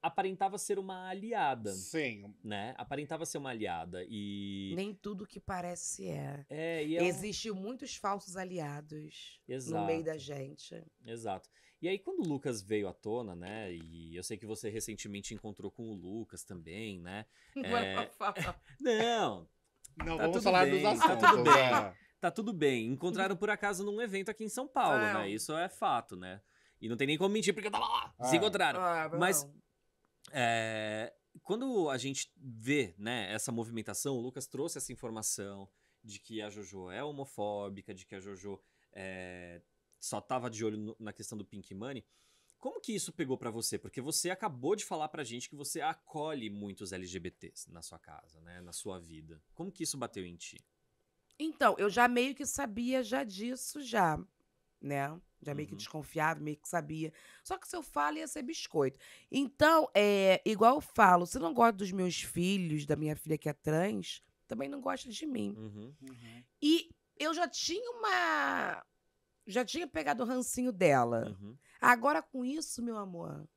aparentava ser uma aliada. Sim. Né? Aparentava ser uma aliada e... Nem tudo que parece é. é, é um... Existem muitos falsos aliados Exato. no meio da gente. Exato. E aí, quando o Lucas veio à tona, né? E eu sei que você recentemente encontrou com o Lucas também, né? É... Não! Não, tá vamos falar bem, dos tá assuntos. Tá tudo bem. Né? Tá tudo bem. Encontraram por acaso num evento aqui em São Paulo, é. né? Isso é fato, né? E não tem nem como mentir, porque eu tava lá! É. Se ah. encontraram. Ah, Mas. É, quando a gente vê né, essa movimentação, o Lucas trouxe essa informação de que a JoJo é homofóbica, de que a JoJo é, só estava de olho no, na questão do Pink Money. Como que isso pegou para você? Porque você acabou de falar pra gente que você acolhe muitos LGBTs na sua casa, né, na sua vida. Como que isso bateu em ti? Então, eu já meio que sabia já disso já, né? Já meio uhum. que desconfiava, meio que sabia. Só que se eu falo, ia ser biscoito. Então, é igual eu falo, se não gosta dos meus filhos, da minha filha que é trans, também não gosta de mim. Uhum. Uhum. E eu já tinha uma, já tinha pegado o rancinho dela. Uhum. Agora com isso, meu amor.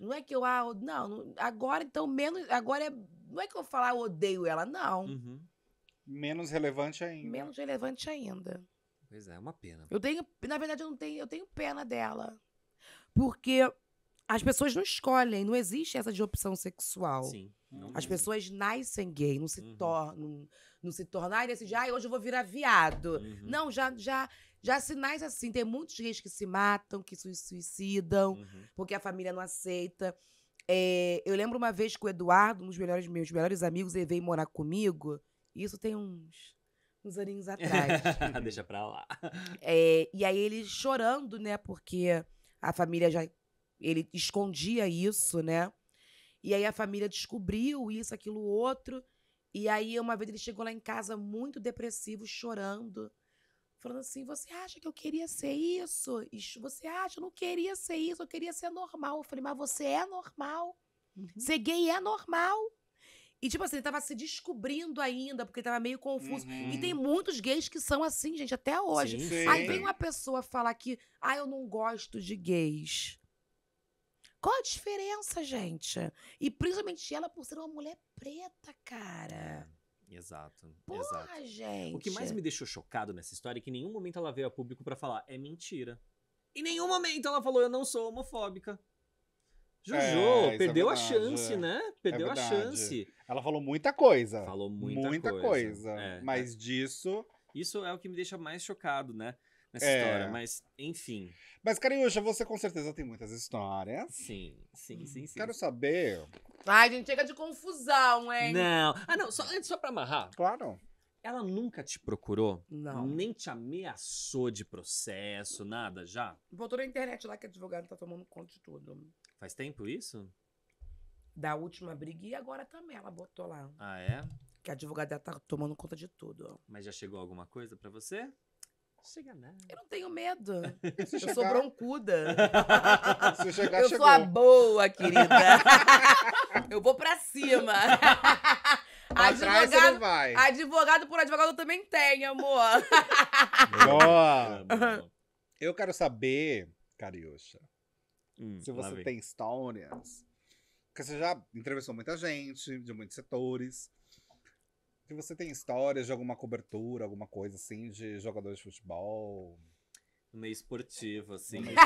Não é que eu. Ah, não, agora então menos. Agora é. Não é que eu falar eu odeio ela, não. Uhum. Menos relevante ainda. Menos relevante ainda. Pois é, é uma pena. Eu tenho. Na verdade, eu não tenho. Eu tenho pena dela. Porque as pessoas não escolhem, não existe essa de opção sexual. Sim. As pessoas nascem gay, não se uhum. tornam, não se tornam, ai, ah, decidi, ah, hoje eu vou virar viado. Uhum. Não, já, já, já se nasce assim. Tem muitos gays que se matam, que se suicidam, uhum. porque a família não aceita. É, eu lembro uma vez que o Eduardo, um dos melhores meus melhores amigos, ele veio morar comigo. Isso tem uns uns aninhos atrás. Deixa pra lá. É, e aí ele chorando, né? Porque a família já. Ele escondia isso, né? E aí a família descobriu isso, aquilo, outro. E aí uma vez ele chegou lá em casa muito depressivo, chorando, falando assim: "Você acha que eu queria ser isso? isso você acha? Eu não queria ser isso, eu queria ser normal". Eu falei: "Mas você é normal. Uhum. Ser gay é normal". E, tipo assim, ele tava se descobrindo ainda, porque tava meio confuso. Uhum. E tem uhum. muitos gays que são assim, gente, até hoje. Sim, sim. Aí vem uma pessoa falar que, ah, eu não gosto de gays. Qual a diferença, gente? E principalmente ela por ser uma mulher preta, cara. É, exato. Porra, exato. gente. O que mais me deixou chocado nessa história é que em nenhum momento ela veio a público para falar é mentira. Em nenhum momento ela falou eu não sou homofóbica. Jojo, é, é, perdeu é a chance, né? É perdeu é a chance. Ela falou muita coisa. Falou muita, muita coisa. coisa. mas disso. Isso é o que me deixa mais chocado, né? nessa é. história, mas enfim. Mas, Cariúcha, você com certeza tem muitas histórias. Sim, sim, sim, sim. Quero saber. Ai, gente, chega de confusão, hein? Não. Ah, não, só, só pra amarrar. Claro. Ela nunca te procurou? Não. Nem te ameaçou de processo, nada já? Botou na internet lá que a advogada tá tomando conta de tudo. Faz tempo isso? Da última briga e agora também ela botou lá. Ah, é? Que a advogada tá tomando conta de tudo. Mas já chegou alguma coisa para você? Chega nada. Eu não tenho medo. Se eu chegar... sou broncuda. Se chegar, eu chegou. sou a boa, querida. eu vou pra cima. Pra advogado, trás, vai. advogado por advogado também tem, amor. Boa. eu quero saber, Cariocha, hum, se você tem histórias. Porque você já entrevistou muita gente, de muitos setores se você tem histórias de alguma cobertura, alguma coisa assim, de jogador de futebol? Meio esportivo, assim. Meio,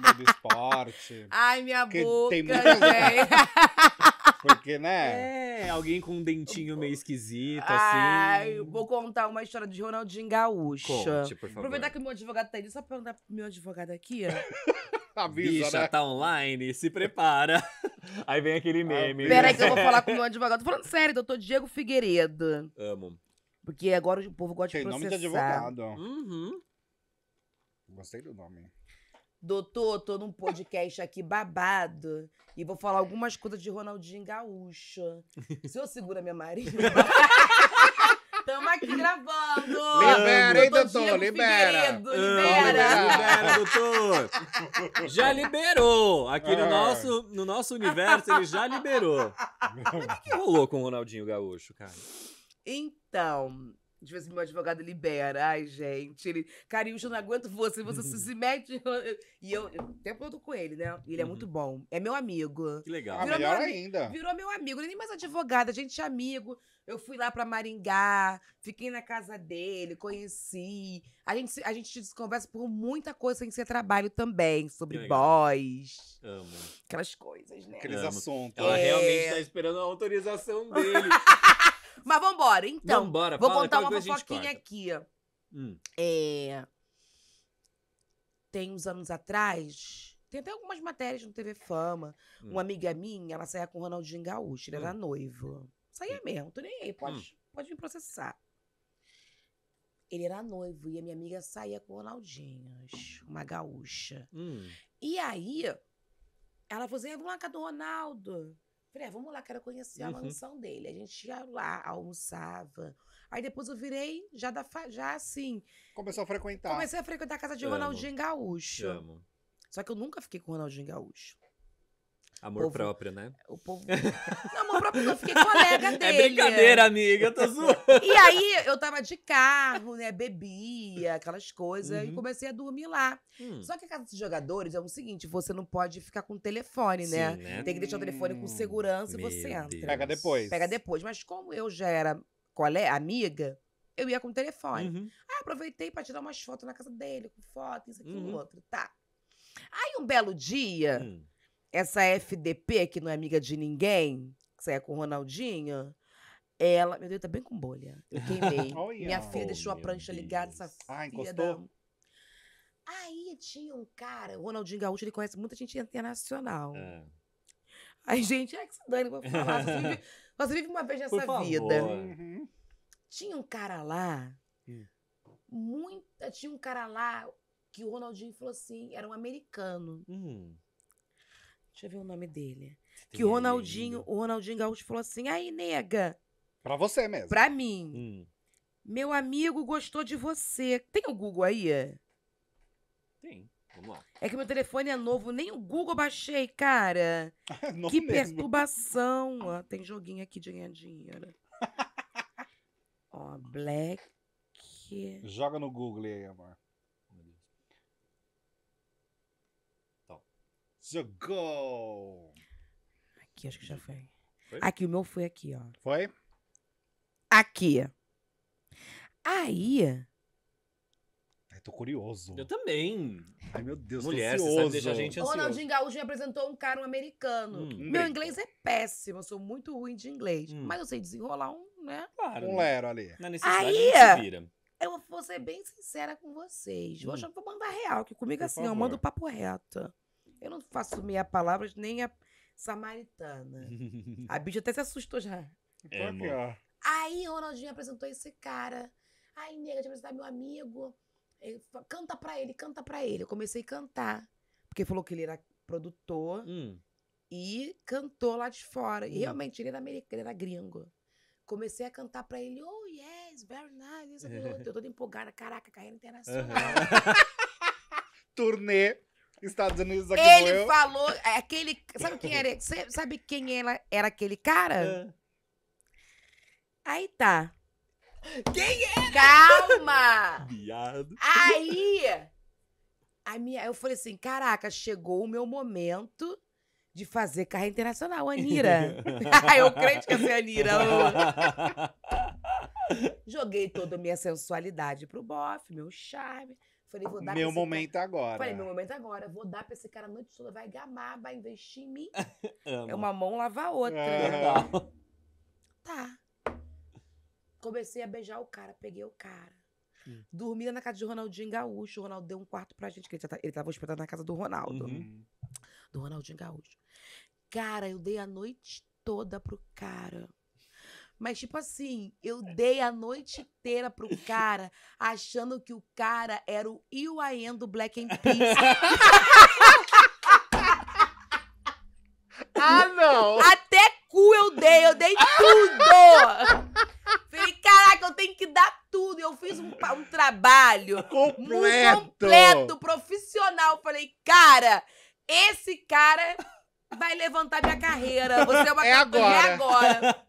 meio do esporte. Ai, minha boca, tem muita... Porque, né? É, alguém com um dentinho meio esquisito, assim. Ai, vou contar uma história de Ronaldinho Gaúcho. Conte, por favor. Aproveitar que o meu advogado tá aí, só perguntar pro meu advogado aqui, ó. Avisa, Bicha, né? tá online, se prepara. Aí vem aquele ah, meme. Peraí que eu vou falar com o meu advogado. Tô falando sério, doutor Diego Figueiredo. Amo. Porque agora o povo gosta Tem de processar. Tem nome de advogado. Uhum. Gostei do nome. Doutor, tô num podcast aqui babado e vou falar algumas coisas de Ronaldinho Gaúcho. O senhor segura minha marinha. Estamos aqui gravando. Libera, hein, doutor? Libera. Ah, libera. libera. libera, doutor. Já liberou. Aqui no, ah. nosso, no nosso universo, ele já liberou. o que, que rolou com o Ronaldinho Gaúcho, cara? Então, de vez em meu advogado libera. Ai, gente. Ele, cara, eu não aguento você. Você se mete. E eu, eu o tempo todo com ele, né? ele é uhum. muito bom. É meu amigo. Que legal. Ah, melhor meu, ainda. Virou meu amigo. Ele é nem mais advogado, a gente é amigo. Eu fui lá para Maringá, fiquei na casa dele, conheci. A gente, a gente conversa por muita coisa sem ser trabalho também, sobre boys. Amo. Aquelas coisas, né? Aqueles Amo. assuntos. Ela é... realmente tá esperando a autorização dele. Mas vambora, então. Vambora, Vou fala, contar uma fofoquinha aqui. Hum. É... Tem uns anos atrás. Tem até algumas matérias no TV Fama. Hum. Uma amiga minha, ela saía com o Ronaldinho Gaúcho, ele hum. era noivo. Saía mesmo, tô nem aí, pode, hum. pode me processar. Ele era noivo e a minha amiga saía com o Ronaldinho, uma gaúcha. Hum. E aí, ela falou assim: ah, vamos lá, cadê o Ronaldo? Falei, ah, vamos lá, quero conhecer a uhum. mansão dele. A gente ia lá, almoçava. Aí depois eu virei já, da, já assim. Começou a frequentar. Comecei a frequentar a casa de Amo. Ronaldinho Gaúcho. Amo. Só que eu nunca fiquei com o Ronaldinho Gaúcho. Amor povo, próprio, né? É, o povo. É, não, amor próprio, eu fiquei colega é dele. É brincadeira, amiga, eu tô zoando. E aí eu tava de carro, né? Bebia, aquelas coisas, uhum. e comecei a dormir lá. Hum. Só que a casa dos jogadores é o seguinte: você não pode ficar com o telefone, né? Sim, né? Tem que deixar o telefone com segurança Meu e você entra. Deus. Pega depois. Pega depois. Mas como eu já era colega, amiga, eu ia com o telefone. Uhum. Aí ah, aproveitei pra tirar umas fotos na casa dele, com foto, isso, aqui, uhum. outro. Tá. Aí um belo dia. Hum essa FDP, que não é amiga de ninguém, que sai com o Ronaldinho, ela. Meu Deus, tá bem com bolha. Eu queimei. oh, Minha filha oh, deixou a oh, prancha Deus. ligada, essa ah, encostou da... Aí tinha um cara, o Ronaldinho Gaúcho, ele conhece muita gente internacional. É. Aí, gente, é que se dane, vou falar. Você vive, você vive uma vez nessa vida. Uhum. Tinha um cara lá, hum. muita. Tinha um cara lá que o Ronaldinho falou assim: era um americano. Hum. Deixa eu ver o nome dele. que o Ronaldinho, o Ronaldinho Gaúcho falou assim: aí, nega. Pra você mesmo. Pra mim. Hum. Meu amigo gostou de você. Tem o Google aí? Tem. Vamos lá. É que meu telefone é novo, nem o Google baixei, cara. É que mesmo. perturbação. Ó, tem joguinho aqui de ganhar dinheiro. Ó, Black. Joga no Google aí, amor. The Go. Aqui, acho que já foi. foi. Aqui, o meu foi aqui, ó. Foi? Aqui. Aí. Ai, tô curioso. Eu também. Ai, meu Deus, Mulher, tô ansioso. Deixa a gente ansioso. Ronaldinho Gaúcho me apresentou um cara, um americano. Hum, meu inglês é péssimo, eu sou muito ruim de inglês. Hum. Mas eu sei desenrolar um, né? Claro. Um lero ali. Na necessidade, Aí, vira. Eu vou ser bem sincera com vocês. Hum. Vou, achar, vou mandar real, que comigo Por é assim, favor. eu mando papo reto. Eu não faço meia palavras nem a samaritana. a bicha até se assustou já. É, amor. Aí Ronaldinho apresentou esse cara. Ai, nega, te apresentar meu amigo. Ele, canta pra ele, canta pra ele. Eu comecei a cantar. Porque falou que ele era produtor hum. e cantou lá de fora. Hum. E realmente, ele era americano, ele era gringo. Comecei a cantar pra ele, oh yes, very nice. Eu tô toda empolgada, caraca, carreira internacional. Turnê. Estados Unidos aqui Ele eu. falou, é aquele, sabe quem era, sabe quem era, era aquele cara? É. Aí tá. Quem era? É? Calma. Viado. Aí a minha, eu falei assim, caraca, chegou o meu momento de fazer carreira internacional, Anira. eu creio que ia ser Anira. Joguei toda a minha sensualidade pro bofe, meu charme. Falei, vou dar Meu momento cara. agora. Falei, meu momento agora. Vou dar pra esse cara a noite toda, vai gamar, vai investir em mim. é uma mão lava a outra. É. Tá. Comecei a beijar o cara, peguei o cara. Hum. Dormia na casa de Ronaldinho Gaúcho. O Ronaldo deu um quarto pra gente, que ele, tá, ele tava hospedado na casa do Ronaldo. Uhum. Do Ronaldinho Gaúcho. Cara, eu dei a noite toda pro cara. Mas, tipo assim, eu é. dei a noite inteira pro cara, achando que o cara era o Iwaen do Black and Peace. ah, não! Até cu eu dei, eu dei tudo! Falei, caraca, eu tenho que dar tudo. Eu fiz um, um trabalho completo. muito completo, profissional. Falei, cara, esse cara vai levantar minha carreira. Você é uma é agora. É agora.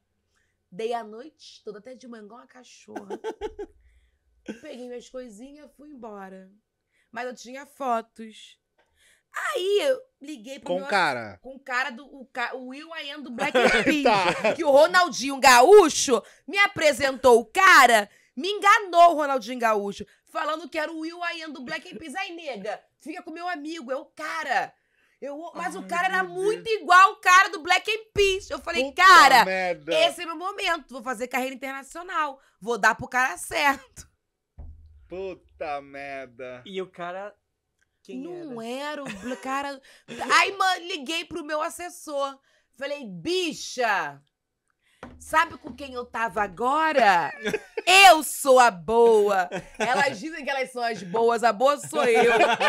Dei a noite toda, até de manhã, igual uma cachorra. Peguei minhas coisinhas fui embora. Mas eu tinha fotos. Aí eu liguei pro Com o cara. Com cara do o, ca... o Will Ayan do Blackpink. tá. Que o Ronaldinho Gaúcho me apresentou o cara, me enganou o Ronaldinho Gaúcho, falando que era o Will am do Black Blackpink. Aí, nega, fica com meu amigo, é o cara. Eu, mas Ai, o cara era muito Deus. igual o cara do Black and Peace. Eu falei, Puta cara, merda. esse é meu momento. Vou fazer carreira internacional. Vou dar pro cara certo. Puta merda. E o cara. Quem Não era, era o cara. Aí, mano, liguei pro meu assessor. Falei, bicha, Sabe com quem eu tava agora? eu sou a boa. Elas dizem que elas são as boas, a boa sou eu.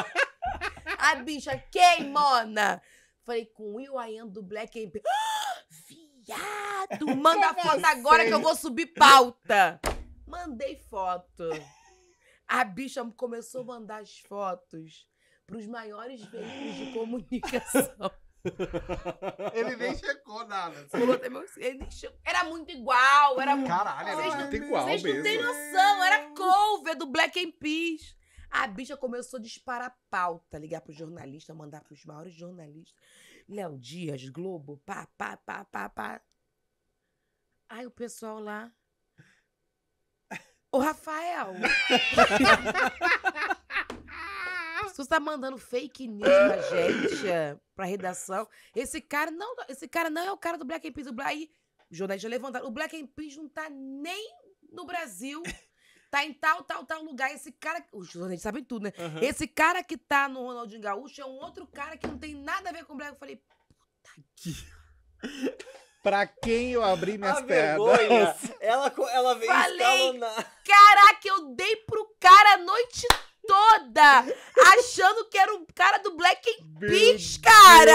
a bicha queimona. Falei, com Will I Am do Black and ah, Viado! Manda foto agora que eu vou subir pauta. Mandei foto. A bicha começou a mandar as fotos pros maiores veículos de comunicação. Ele nem checou nada. Assim. Era muito igual. Era Caralho, era muito igual vocês mesmo. não têm noção. Era cover do Black and Peace. A bicha começou a disparar pauta, tá ligar para os jornalistas, mandar para os maiores jornalistas. Léo Dias, Globo, pá, pá, pá, pá, pá. Aí o pessoal lá. Ô, Rafael! tu tá mandando fake news pra gente, pra redação. Esse cara não, esse cara não é o cara do Black Eyed Peas. O Black, jornalista levantaram. O Black Eyed Peas não tá nem no Brasil tá em tal, tal, tal lugar. Esse cara. Os jornalistas sabem tudo, né? Uhum. Esse cara que tá no Ronaldinho Gaúcho é um outro cara que não tem nada a ver com o Black. Eu falei, puta que. pra quem eu abri minhas pernas? Ela, ela veio Falei, Caraca, eu dei pro cara a noite toda, achando que era o cara do Black Peas, cara!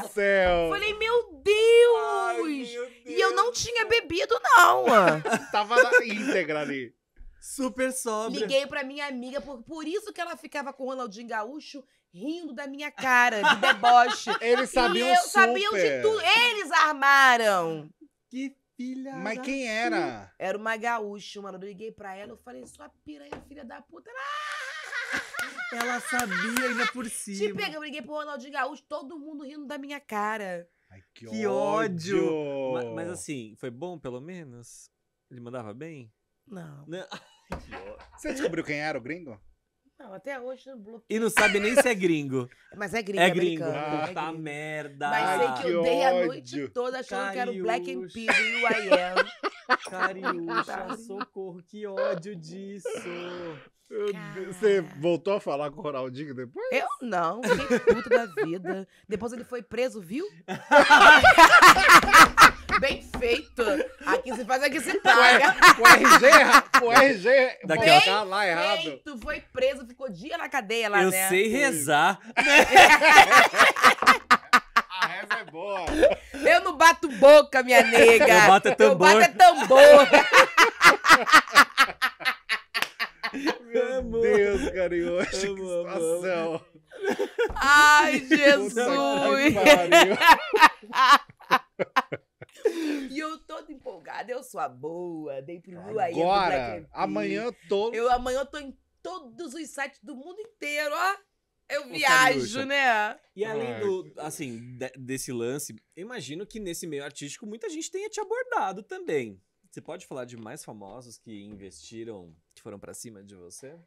Meu Deus do céu. Falei, meu Deus! Ai, meu Deus! E eu não tinha bebido, não! Tava na íntegra ali. Super sóbria. Liguei pra minha amiga, por, por isso que ela ficava com o Ronaldinho Gaúcho rindo da minha cara, de deboche. Eles sabiam eu, super. sabiam de tudo. Eles armaram. Que filha Mas da quem era? Era uma gaúcha, mano. Eu liguei pra ela, eu falei, sua piranha, filha da puta. Ela sabia ainda por cima. Te pega, eu liguei pro Ronaldinho Gaúcho, todo mundo rindo da minha cara. Ai, que, que ódio! ódio. Mas, mas assim, foi bom pelo menos? Ele mandava bem? Não. não. Você descobriu quem era o gringo? Não, até hoje não bloqueou E não sabe nem se é gringo. Mas é gringo. É, é gringo. Ah, é tá merda. Mas sei que, eu dei a noite toda achando Cariúcha. que era o Black and e o I Am. Cariúcha, tá. socorro, que ódio disso. Você voltou a falar com o Ronaldinho depois? Eu não, fiquei puto da vida. Depois ele foi preso, viu? bem feito. Aqui se faz, aqui se paga. O, RG, o RG Daquela... tá lá errado. Feito, foi preso, ficou dia na cadeia lá, Eu né? sei rezar. A reza é boa. Eu não bato boca, minha nega. Eu bato é tambor. Eu bato é tambor. Meu é Deus, carinho, que situação. Ai, Jesus. que pariu. E eu toda empolgada, eu sou a boa, dei pro Lu aí. Agora, amanhã eu tô... Eu amanhã eu tô em todos os sites do mundo inteiro, ó. Eu viajo, né? E além do, assim, de, desse lance, eu imagino que nesse meio artístico muita gente tenha te abordado também. Você pode falar de mais famosos que investiram, que foram para cima de você?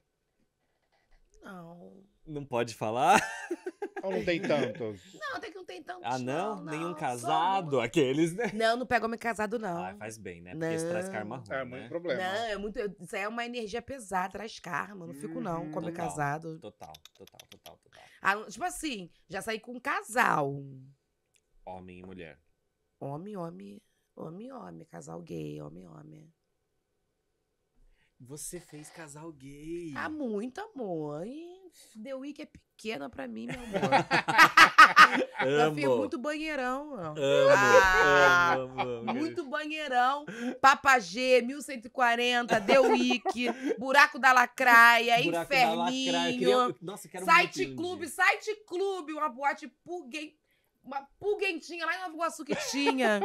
Não. Não pode falar? Ou não tem tantos? Não, até que não tem tantos. Ah, não? não, não Nenhum casado? Aqueles, né? Não, não pega homem casado, não. Ah, faz bem, né? Porque isso traz karma é, ruim. É muito né? problema. Não, é muito. Isso aí é uma energia pesada, traz karma. Não fico, não, com homem casado. Total, total, total, total. Ah, tipo assim, já saí com um casal. Homem e mulher. Homem, homem. Homem, homem. Casal gay, homem, homem. Você fez casal gay. Ah, muito amor. E The Week é pequena pra mim, meu amor. eu fico muito banheirão. Amo, ah, amo, amo, Muito banheirão. Papa G, 1140, The Week, Buraco da Lacraia, Buraco Inferninho. Da lacraia. Queria... Nossa, quero Site muito Clube, um Site Clube, uma boate pulguentinha, uma pulguentinha lá em Nova Iguaçu que tinha.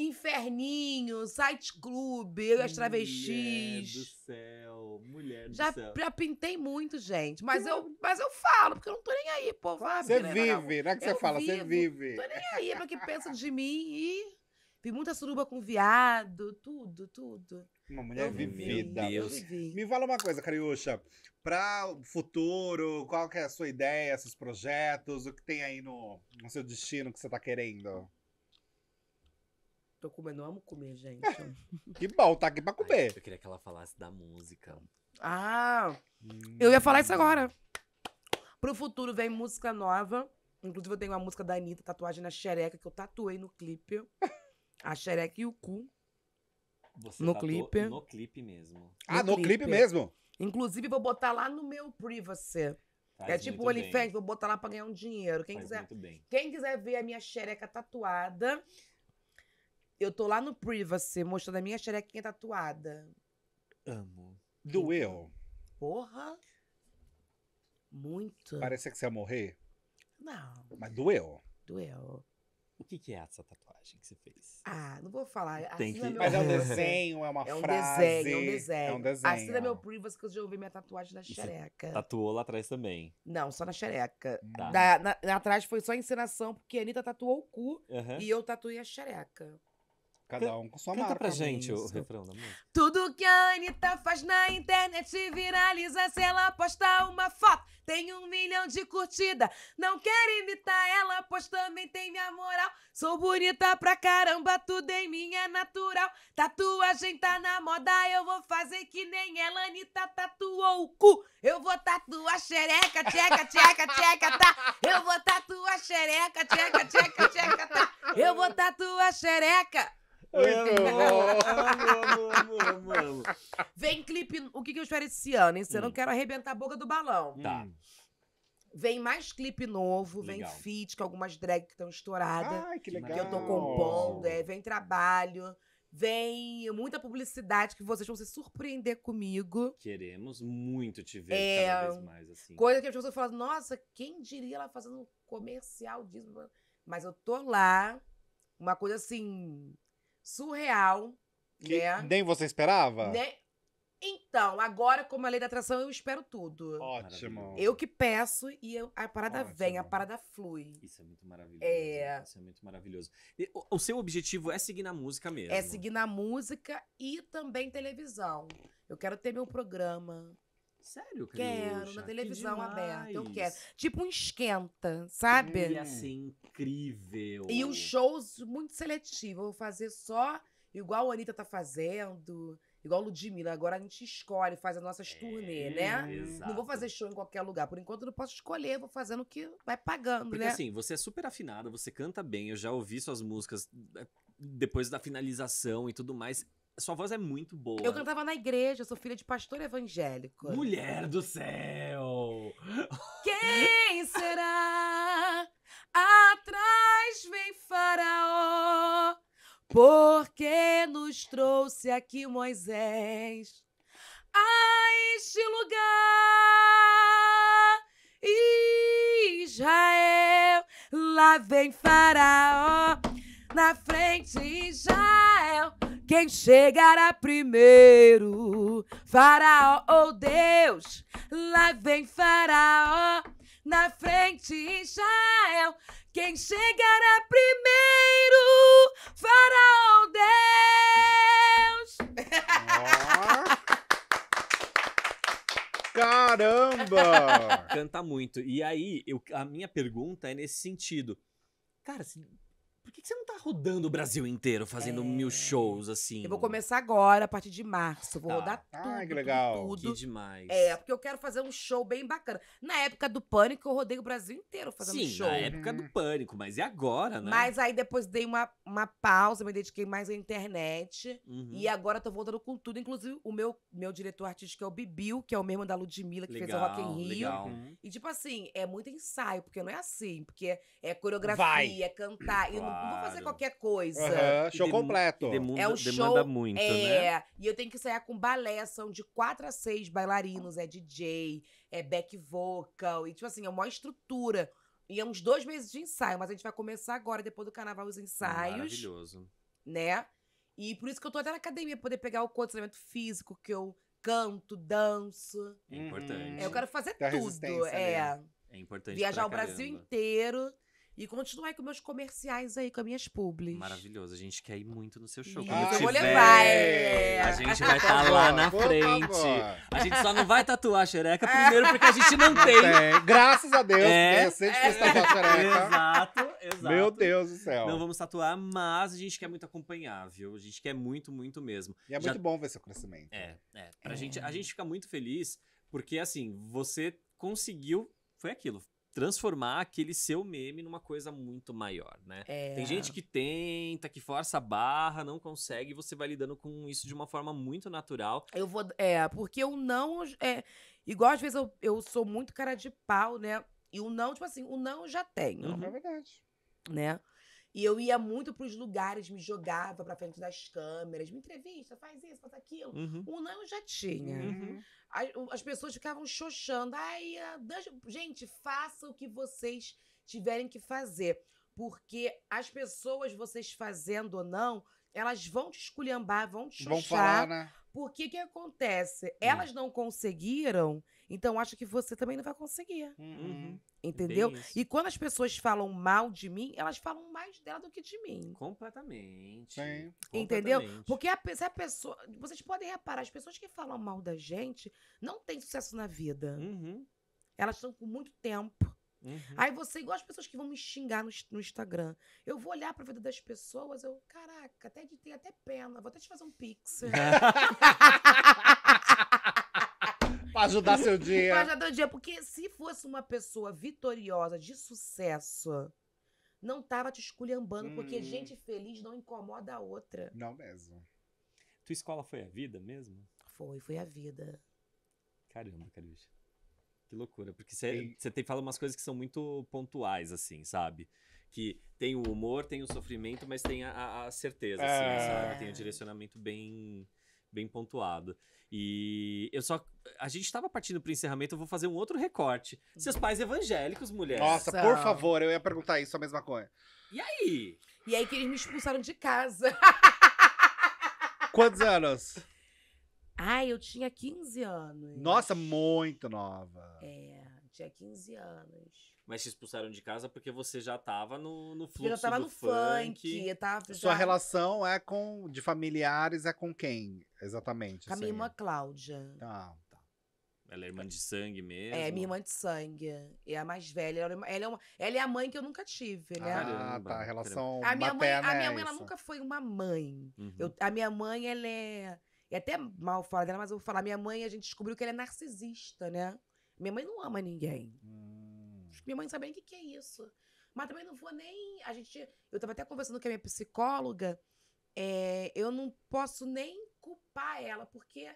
Inferninho, Site club, eu as travestis. Mulher do céu, mulher do já, céu. Já pintei muito, gente. Mas eu, mas eu falo, porque eu não tô nem aí, pô. Você vive, não é que você fala, você vive. não Tô nem aí pra que pensa de mim e. Vi muita suruba com viado, tudo, tudo. Uma mulher eu vivida. Meu Deus. Me fala uma coisa, Cariúcha. Para o futuro, qual que é a sua ideia, seus projetos, o que tem aí no, no seu destino que você está querendo? Tô comendo, eu amo comer, gente. É, que bom, tá aqui pra comer. eu queria que ela falasse da música. Ah, hum. eu ia falar isso agora. Pro futuro vem música nova. Inclusive, eu tenho uma música da Anitta, tatuagem na xereca, que eu tatuei no clipe. A xereca e o cu. Você no clipe. No clipe mesmo. Ah, no, clipe. clipe. mesmo? Inclusive, vou botar lá no meu privacy. Faz é tipo o OnlyFans, vou botar lá pra ganhar um dinheiro. Quem, quiser, quem quiser ver a minha xereca tatuada, eu tô lá no Privacy mostrando a minha xerequinha tatuada. Amo. Doeu. Porra. Muito. Parecia que você ia morrer. Não. Mas doeu. Doeu. O que, que, é essa tatuagem que você fez? Ah, não vou falar. Assim Tem é que... Mas é um desenho, é uma é um frase. Desenho, é um desenho, é um desenho. Assim ó. É meu privacy que eu já ouvi minha tatuagem na xereca. Tatuou lá atrás também? Não, só na xereca. Tá. Da, na, atrás foi só encenação, porque a Anitta tatuou o cu uhum. e eu tatuei a xereca. Cada um com sua Canta marca. pra gente isso. o refrão da música. Tudo que a Anitta faz na internet viraliza. Se ela postar uma foto, tem um milhão de curtida. Não quero imitar ela, pois também tem minha moral. Sou bonita pra caramba, tudo em mim é natural. Tatuagem tá na moda, eu vou fazer que nem ela. Anitta tatuou o cu. Eu vou tatuar xereca, tcheca, tcheca, tcheca, tá. Eu vou tatuar xereca, tcheca, tcheca, tcheca, tá. Eu vou tatuar xereca. Muito amo, amo, amo, amo, amo. Vem clipe. O que, que eu espero esse ano? Esse ano não hum. quero arrebentar a boca do balão. Hum. Tá. Vem mais clipe novo, legal. vem feat com algumas drag que estão estouradas. Ai, que legal. Que eu tô compondo, é, vem trabalho. Vem muita publicidade que vocês vão se surpreender comigo. Queremos muito te ver é, cada vez mais, assim. Coisa que as pessoas falam, nossa, quem diria ela fazendo um comercial disso? Mas eu tô lá, uma coisa assim, surreal. Que né? nem você esperava? Né? Então, agora, como a lei da atração, eu espero tudo. Ótimo. Eu que peço e eu, a parada Ótimo. vem, a parada flui. Isso é muito maravilhoso. É. Isso é muito maravilhoso. E, o, o, seu objetivo é seguir na música mesmo? É seguir na música e também televisão. Eu quero ter meu programa. Sério, Cris? Quero, na televisão que aberta, eu quero. Tipo um esquenta, sabe? Ia ser incrível. E os shows muito seletivos. Eu vou fazer só igual a Anitta tá fazendo, igual o Ludmilla. Agora a gente escolhe, faz as nossas é, turnê, né? Exato. Não vou fazer show em qualquer lugar. Por enquanto eu não posso escolher, vou fazendo o que vai pagando, Porque, né? assim, você é super afinada, você canta bem. Eu já ouvi suas músicas eh, depois da finalização e tudo mais. Sua voz é muito boa. Eu cantava na igreja, sou filha de pastor evangélico. Mulher do céu! Quem será? Atrás vem Faraó, porque nos trouxe aqui Moisés a este lugar. Israel, lá vem Faraó, na frente Israel quem chegará primeiro? Faraó ou oh Deus? Lá vem Faraó na frente Israel. Quem chegará primeiro? Faraó ou Deus? Caramba! Canta muito. E aí, eu, a minha pergunta é nesse sentido. Cara, assim, por que, que você não tá rodando o Brasil inteiro fazendo É. mil shows assim? Eu vou começar agora, a partir de março. Vou Tá. rodar tudo. Ah, que legal. tudo, Que demais. É, porque eu quero fazer um show bem bacana. Na época do Pânico, eu rodei o Brasil inteiro fazendo Sim, show. na época do uhum. pânico, mas e agora, né? Mas aí depois dei uma, uma pausa, me dediquei mais à internet. Uhum. E agora tô voltando com tudo. Inclusive, o meu, meu diretor artístico é o Bibiu, que é o mesmo da Ludmilla, que fez o Rock in Rio. legal. Uhum. E tipo assim, é muito ensaio, porque não é assim. Porque é, é coreografia, Vai. é cantar. E não não vou fazer qualquer coisa. Uhum, show completo. Demanda, é o show, demanda muito, é, né? E eu tenho que sair com balé, são de quatro a seis bailarinos, é DJ, é back vocal, e tipo assim, é uma estrutura. E é uns dois meses de ensaio, mas a gente vai começar agora, depois do carnaval, os ensaios. Maravilhoso. Né? E por isso que eu tô até na academia, poder pegar o condicionamento físico, que eu canto, danço. É importante. É, eu quero fazer tudo. É. Mesmo. É importante. Viajar o Brasil inteiro e continuar com meus comerciais aí, com as minhas publis. Maravilhoso. A gente quer ir muito no seu show. Quando ah, eu vou levar, é. A gente vai estar tá lá na frente. A gente só não vai tatuar a xereca primeiro porque a gente não, tem. É, graças a Deus, é. é sempre é. a xereca. Exato, exato. Meu Deus do céu. Não vamos tatuar, mas a gente quer muito acompanhar, viu? A gente quer muito, muito mesmo. E é Já... muito bom ver seu crescimento. É, é. Pra é. Gente, a gente fica muito feliz porque, assim, você conseguiu foi aquilo transformar aquele seu meme numa coisa muito maior, né? É. Tem gente que tenta, que força a barra, não consegue, e você vai lidando com isso de uma forma muito natural. Eu vou. É, porque eu não. É, igual às vezes eu, eu sou muito cara de pau, né? E o não, tipo assim, o não já tenho. Uhum. É verdade. Né? E eu ia muito pros lugares, me jogava pra frente das câmeras, me entrevista, faz isso, faz aquilo. Uhum. O não eu já tinha. Uhum. As, as, pessoas ficavam xoxando. Ai, ah, deixa... gente, faça o que vocês tiverem que fazer. Porque as pessoas, vocês fazendo ou não, elas vão te esculhambar, vão te xoxar. Vão falar, né? Porque o que acontece? Hum. Elas não conseguiram então acho que você também não vai conseguir. Uhum. Entendeu? E quando as pessoas falam mal de mim, elas falam mais dela do que de mim. Completamente. Sim. Entendeu? Completamente. Porque a, se a pessoa. Vocês podem reparar, as pessoas que falam mal da gente não têm sucesso na vida. Uhum. Elas estão com muito tempo. Uhum. Aí você, igual as pessoas que vão me xingar no, no Instagram, eu vou olhar pra vida das pessoas, eu, caraca, até de ter até pena, vou até te fazer um pix. pra ajudar seu dia. pra ajudar o dia. Porque se fosse uma pessoa vitoriosa, de sucesso, não tava te esculhambando, hum. porque gente feliz não incomoda a outra. Não mesmo. Tua escola foi a vida mesmo? Foi, foi a vida. Caramba, Cariúcha. Que loucura, porque você tem fala umas coisas que são muito pontuais, assim, sabe? Que tem o humor, tem o sofrimento, mas tem a, a certeza, assim, é. assim, sabe? Tem o um direcionamento bem, bem pontuado. E eu só. A gente estava partindo pro encerramento, eu vou fazer um outro recorte. Seus pais evangélicos, mulher. Nossa, por favor, eu ia perguntar isso, a mesma coisa. E aí? E aí que eles me expulsaram de casa. Quantos anos? Ah, eu tinha 15 anos. Nossa, muito nova. É, tinha 15 anos mas te expulsaram de casa porque você já tava no, no fluxo. Eu já tava no funk. funk eu tava, Sua relação é com. de familiares é com quem, exatamente? Com a minha assim? irmã Cláudia. Ah, tá. Ela é irmã de sangue mesmo? É, minha irmã de sangue. É a mais velha. Ela é, uma, ela é, é a mãe que eu nunca tive, né? Ah, tá. A relação a minha mãe, A é minha mãe, ela nunca foi uma mãe. Uhum. Eu, a minha mãe, ela é... É até mal falar dela, mas eu vou falar. Minha mãe, a gente descobriu que ela é narcisista, né? Minha mãe não ama ninguém. Hum. Minha mãe não sabe nem o que, que é isso. Mas também não vou nem. A gente. Eu estava até conversando com a minha psicóloga. É, eu não posso nem culpar ela, porque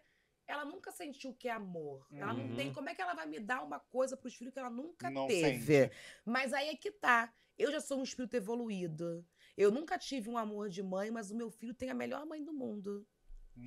ela nunca sentiu o que é amor. Uhum. Ela não uhum. tem. Como é que ela vai me dar uma coisa para filhos que ela nunca não teve? Sente. Mas aí é que tá. Eu já sou um espírito evoluído. Eu nunca tive um amor de mãe, mas o meu filho tem a melhor mãe do mundo.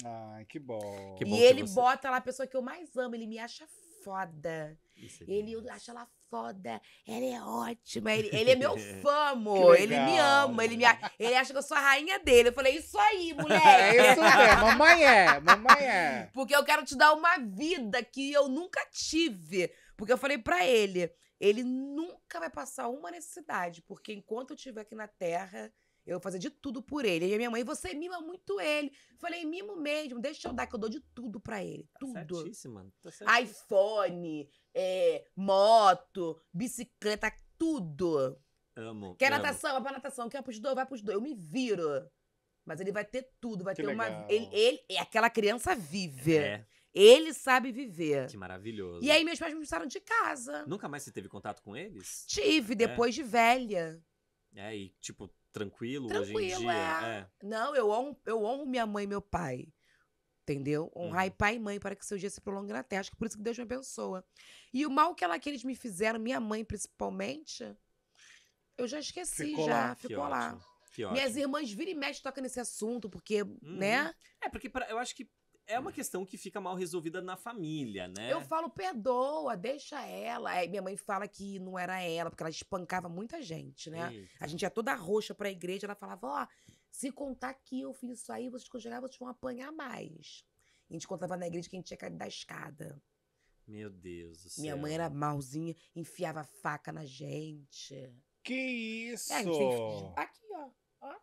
Ai, que bom. Que bom e ele você... bota lá a pessoa que eu mais amo, ele me acha foda. É ele, acha ela foda, ela é ótima, ele, ele é meu fã, amor. Ele me ama, ele, me, ele acha que eu sou a rainha dele. Eu falei, isso aí, moleque. É isso mesmo, mamãe é, mamãe é. Porque eu quero te dar uma vida que eu nunca tive. Porque eu falei para ele, ele nunca vai passar uma necessidade, porque enquanto eu estiver aqui na Terra eu vou fazer de tudo por ele. E a minha mãe, você mima muito ele. Falei, mimo mesmo, deixa eu dar, que eu dou de tudo pra ele. Tá tudo. Certíssima. Tá iPhone, é, moto, bicicleta, tudo. Amo. Quer amo. natação? Vai é pra natação. Quer pros dois? Vai pros dois. Eu me viro. Mas ele vai ter tudo, vai que ter legal. uma. Ele, ele, é aquela criança vive. É. Ele sabe viver. Que maravilhoso. E aí meus pais me expulsaram de casa. Nunca mais você teve contato com eles? Tive, é. depois é. de velha. É, e tipo, tranquilo, tranquilo hoje em dia? É. É. Não, eu honro, eu honro minha mãe e meu pai. Entendeu? Honrar uhum. pai e mãe para que seu dia se prolongue na terra. Acho que por isso que Deus me abençoa. E o mal que, ela, que eles me fizeram, minha mãe principalmente, eu já esqueci, ficou já. Lá. Ficou que lá. Minhas irmãs viram e mexem tocam nesse assunto, porque, uhum. né? É, porque pra, eu acho que é uma questão que fica mal resolvida na família, né? Eu falo, perdoa, deixa ela. Aí minha mãe fala que não era ela, porque ela espancava muita gente, né? Eita. A gente ia toda roxa pra igreja, ela falava, ó, oh, se contar que eu fiz isso aí, vocês quando chegar, vocês vão apanhar mais. E a gente contava na igreja que a gente tinha caído da escada. Meu Deus do céu. Minha mãe era malzinha, enfiava faca na gente. Que isso? É, a gente Aqui, ó. ó.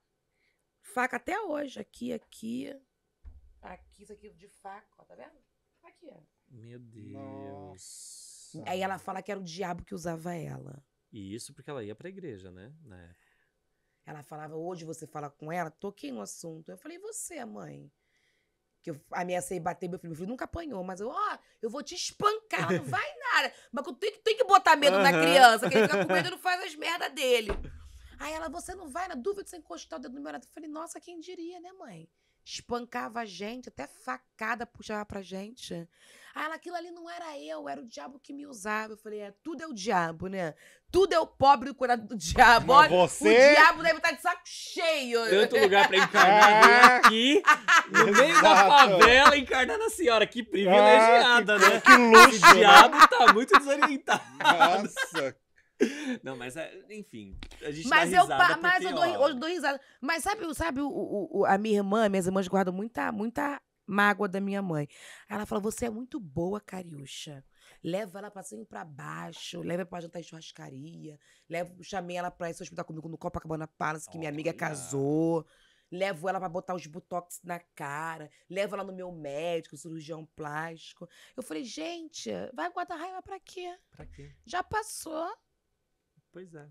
Faca até hoje, aqui, aqui. Aqui, isso aqui de faca, ó, tá vendo? Aqui, ó. Meu Deus. Nossa. Aí ela fala que era o diabo que usava ela. E isso porque ela ia pra igreja, né? Na época. Ela falava, hoje você fala com ela, toquei no assunto. Eu falei, você, mãe? Que eu ameacei bater meu filho. Meu filho nunca apanhou, mas eu, ó, eu vou te espancar, não vai nada. Mas eu tenho que, que botar medo uhum. na criança, que ele fica com medo e não faz as merdas dele. Aí ela, você não vai, na dúvida, você encostar o dedo no meu lado. Eu falei, nossa, quem diria, né, mãe? espancava a gente, até facada puxava pra gente. Ah, ela, aquilo ali não era eu, era o diabo que me usava. Eu falei, é, tudo é o diabo, né? Tudo é o pobre do curado do diabo. Olha, você... O diabo deve estar tá de saco cheio. Tanto lugar pra encarnar é... aqui, no meio da favela, encarnar a senhora. Que privilegiada, é, que, né? Que luxo. O diabo né? tá muito desorientado. Nossa, não, mas é, enfim, a gente mas dá eu, risada Mas porque, eu, dou, é eu dou risada. Mas sabe, sabe o, o, a minha irmã, minhas irmãs guardam muita, muita mágoa da minha mãe. Ela fala, você é muito boa, Cariúcha. Leva ela pra cima pra baixo, leva pra jantar em churrascaria. Levo, chamei ela pra ir se hospital comigo no Copacabana Palace, que minha amiga casou levo ela para botar os botox na cara, levo ela no meu médico, cirurgião plástico. Eu falei, gente, vai guardar raiva para quê? Para quê? Já passou. Pois é.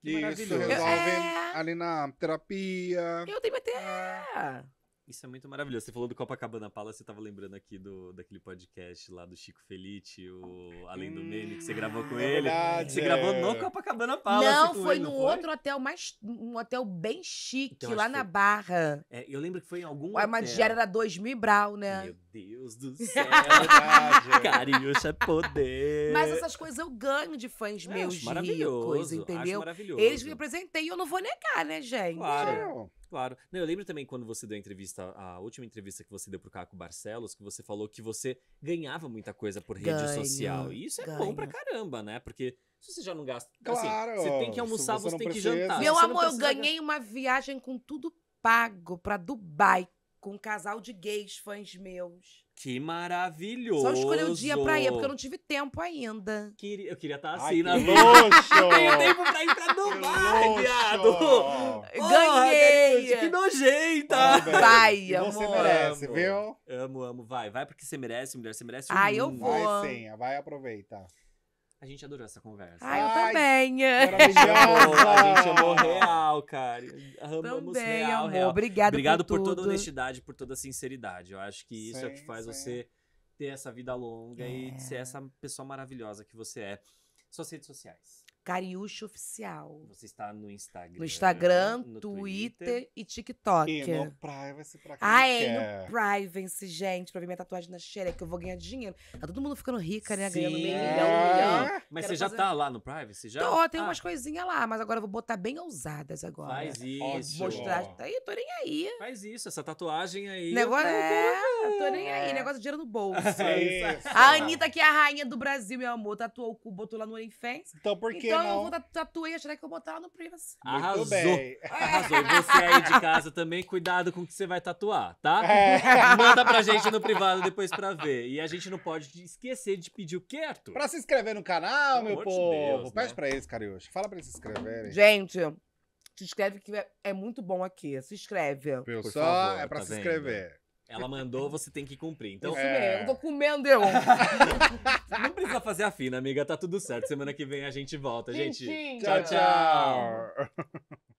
Que isso, é... ali na terapia. Eu tenho até. Ah. Isso é muito maravilhoso. Você falou do Copacabana Palace, você tava lembrando aqui do, daquele podcast lá do Chico Felice, o Além do Meme, que você gravou com é ele. É você gravou no Copacabana Palace. Não, foi ele, no não foi? outro hotel mais. Um hotel bem então, chique, então, lá na foi... Barra. É, eu lembro que foi em algum. A hotel. diária era 2000 Brau, né? Meu Deus do céu. carinho é poder. Mas essas coisas eu ganho de fãs meus ricos, entendeu? Eles me apresentei e eu não vou negar, né, gente? Claro. Claro. Não, eu lembro também quando você deu a entrevista, a última entrevista que você deu pro Caco Barcelos, que você falou que você ganhava muita coisa por rede ganho, social. E isso é ganho. bom pra caramba, né? Porque se você já não gasta. Assim, claro. Assim, você tem que almoçar, você, você tem precisa. que jantar. Meu amor, eu ganhei uma viagem com tudo pago pra Dubai com um casal de gays fãs meus. Que maravilhoso! Só escolhi o dia pra ir, é porque eu não tive tempo ainda. Queria, eu queria estar tá assim Ai, na Eu Tenho tempo pra ir pra Dubai, viado! Ganhei! que nojenta! vai, amor! Você merece, viu? Amo, amo. Vai, vai porque você merece, mulher. Você merece o Ai, mundo. eu vou. Vai sim, vai aproveitar. A gente adorou essa conversa. Ah, eu também. a gente amou real, cara. Amamos também, real, amor. real. Obrigado, Obrigado por, por toda honestidade, por toda sinceridade. Eu acho que isso sim, é o que faz sim. você ter essa vida longa é. e ser essa pessoa maravilhosa que você é. Suas redes sociais. Cariúcho Oficial. Você está no Instagram. No Instagram, no Twitter, Twitter, e TikTok. E no Privacy pra quem Ah, é, no Privacy, gente, pra ver minha tatuagem na xereca, que eu vou ganhar dinheiro. Tá todo mundo ficando rica, né? Sim. Ganhando meio é. milhão, milhão. É. Mas Quero você já tá lá no Privacy? Já? Tô, tem ah. umas coisinhas lá, mas agora eu vou botar bem ousadas agora. Faz isso. Vou mostrar. Tá aí, tô nem aí. Faz isso, essa tatuagem aí. Negócio é, tô nem aí. Negócio de dinheiro no bolso. É isso. A Anitta, que é a rainha do Brasil, meu amor, tatuou o cu, botou lá no OnlyFans. Então por quê? então, não, eu vou tatuei a Shrek, eu vou botar lá no Privacy. Arrasou. Bem. Arrasou. Você aí de casa também, cuidado com o que você vai tatuar, tá? É. Manda pra gente no privado depois pra ver. E a gente não pode esquecer de pedir o querto Pra se inscrever no canal, meu povo. Deus, né? Pede né? pra eles, Cariocha. Fala pra eles se inscreverem. Gente, se inscreve que é, é muito bom aqui. Se inscreve. por só? Favor, é pra tá se inscrever. Ela mandou, você tem que cumprir. Então, é... eu tô comendo eu. Não precisa fazer a fina, amiga, tá tudo certo. Semana que vem a gente volta, gente. Tchau, tchau. tchau.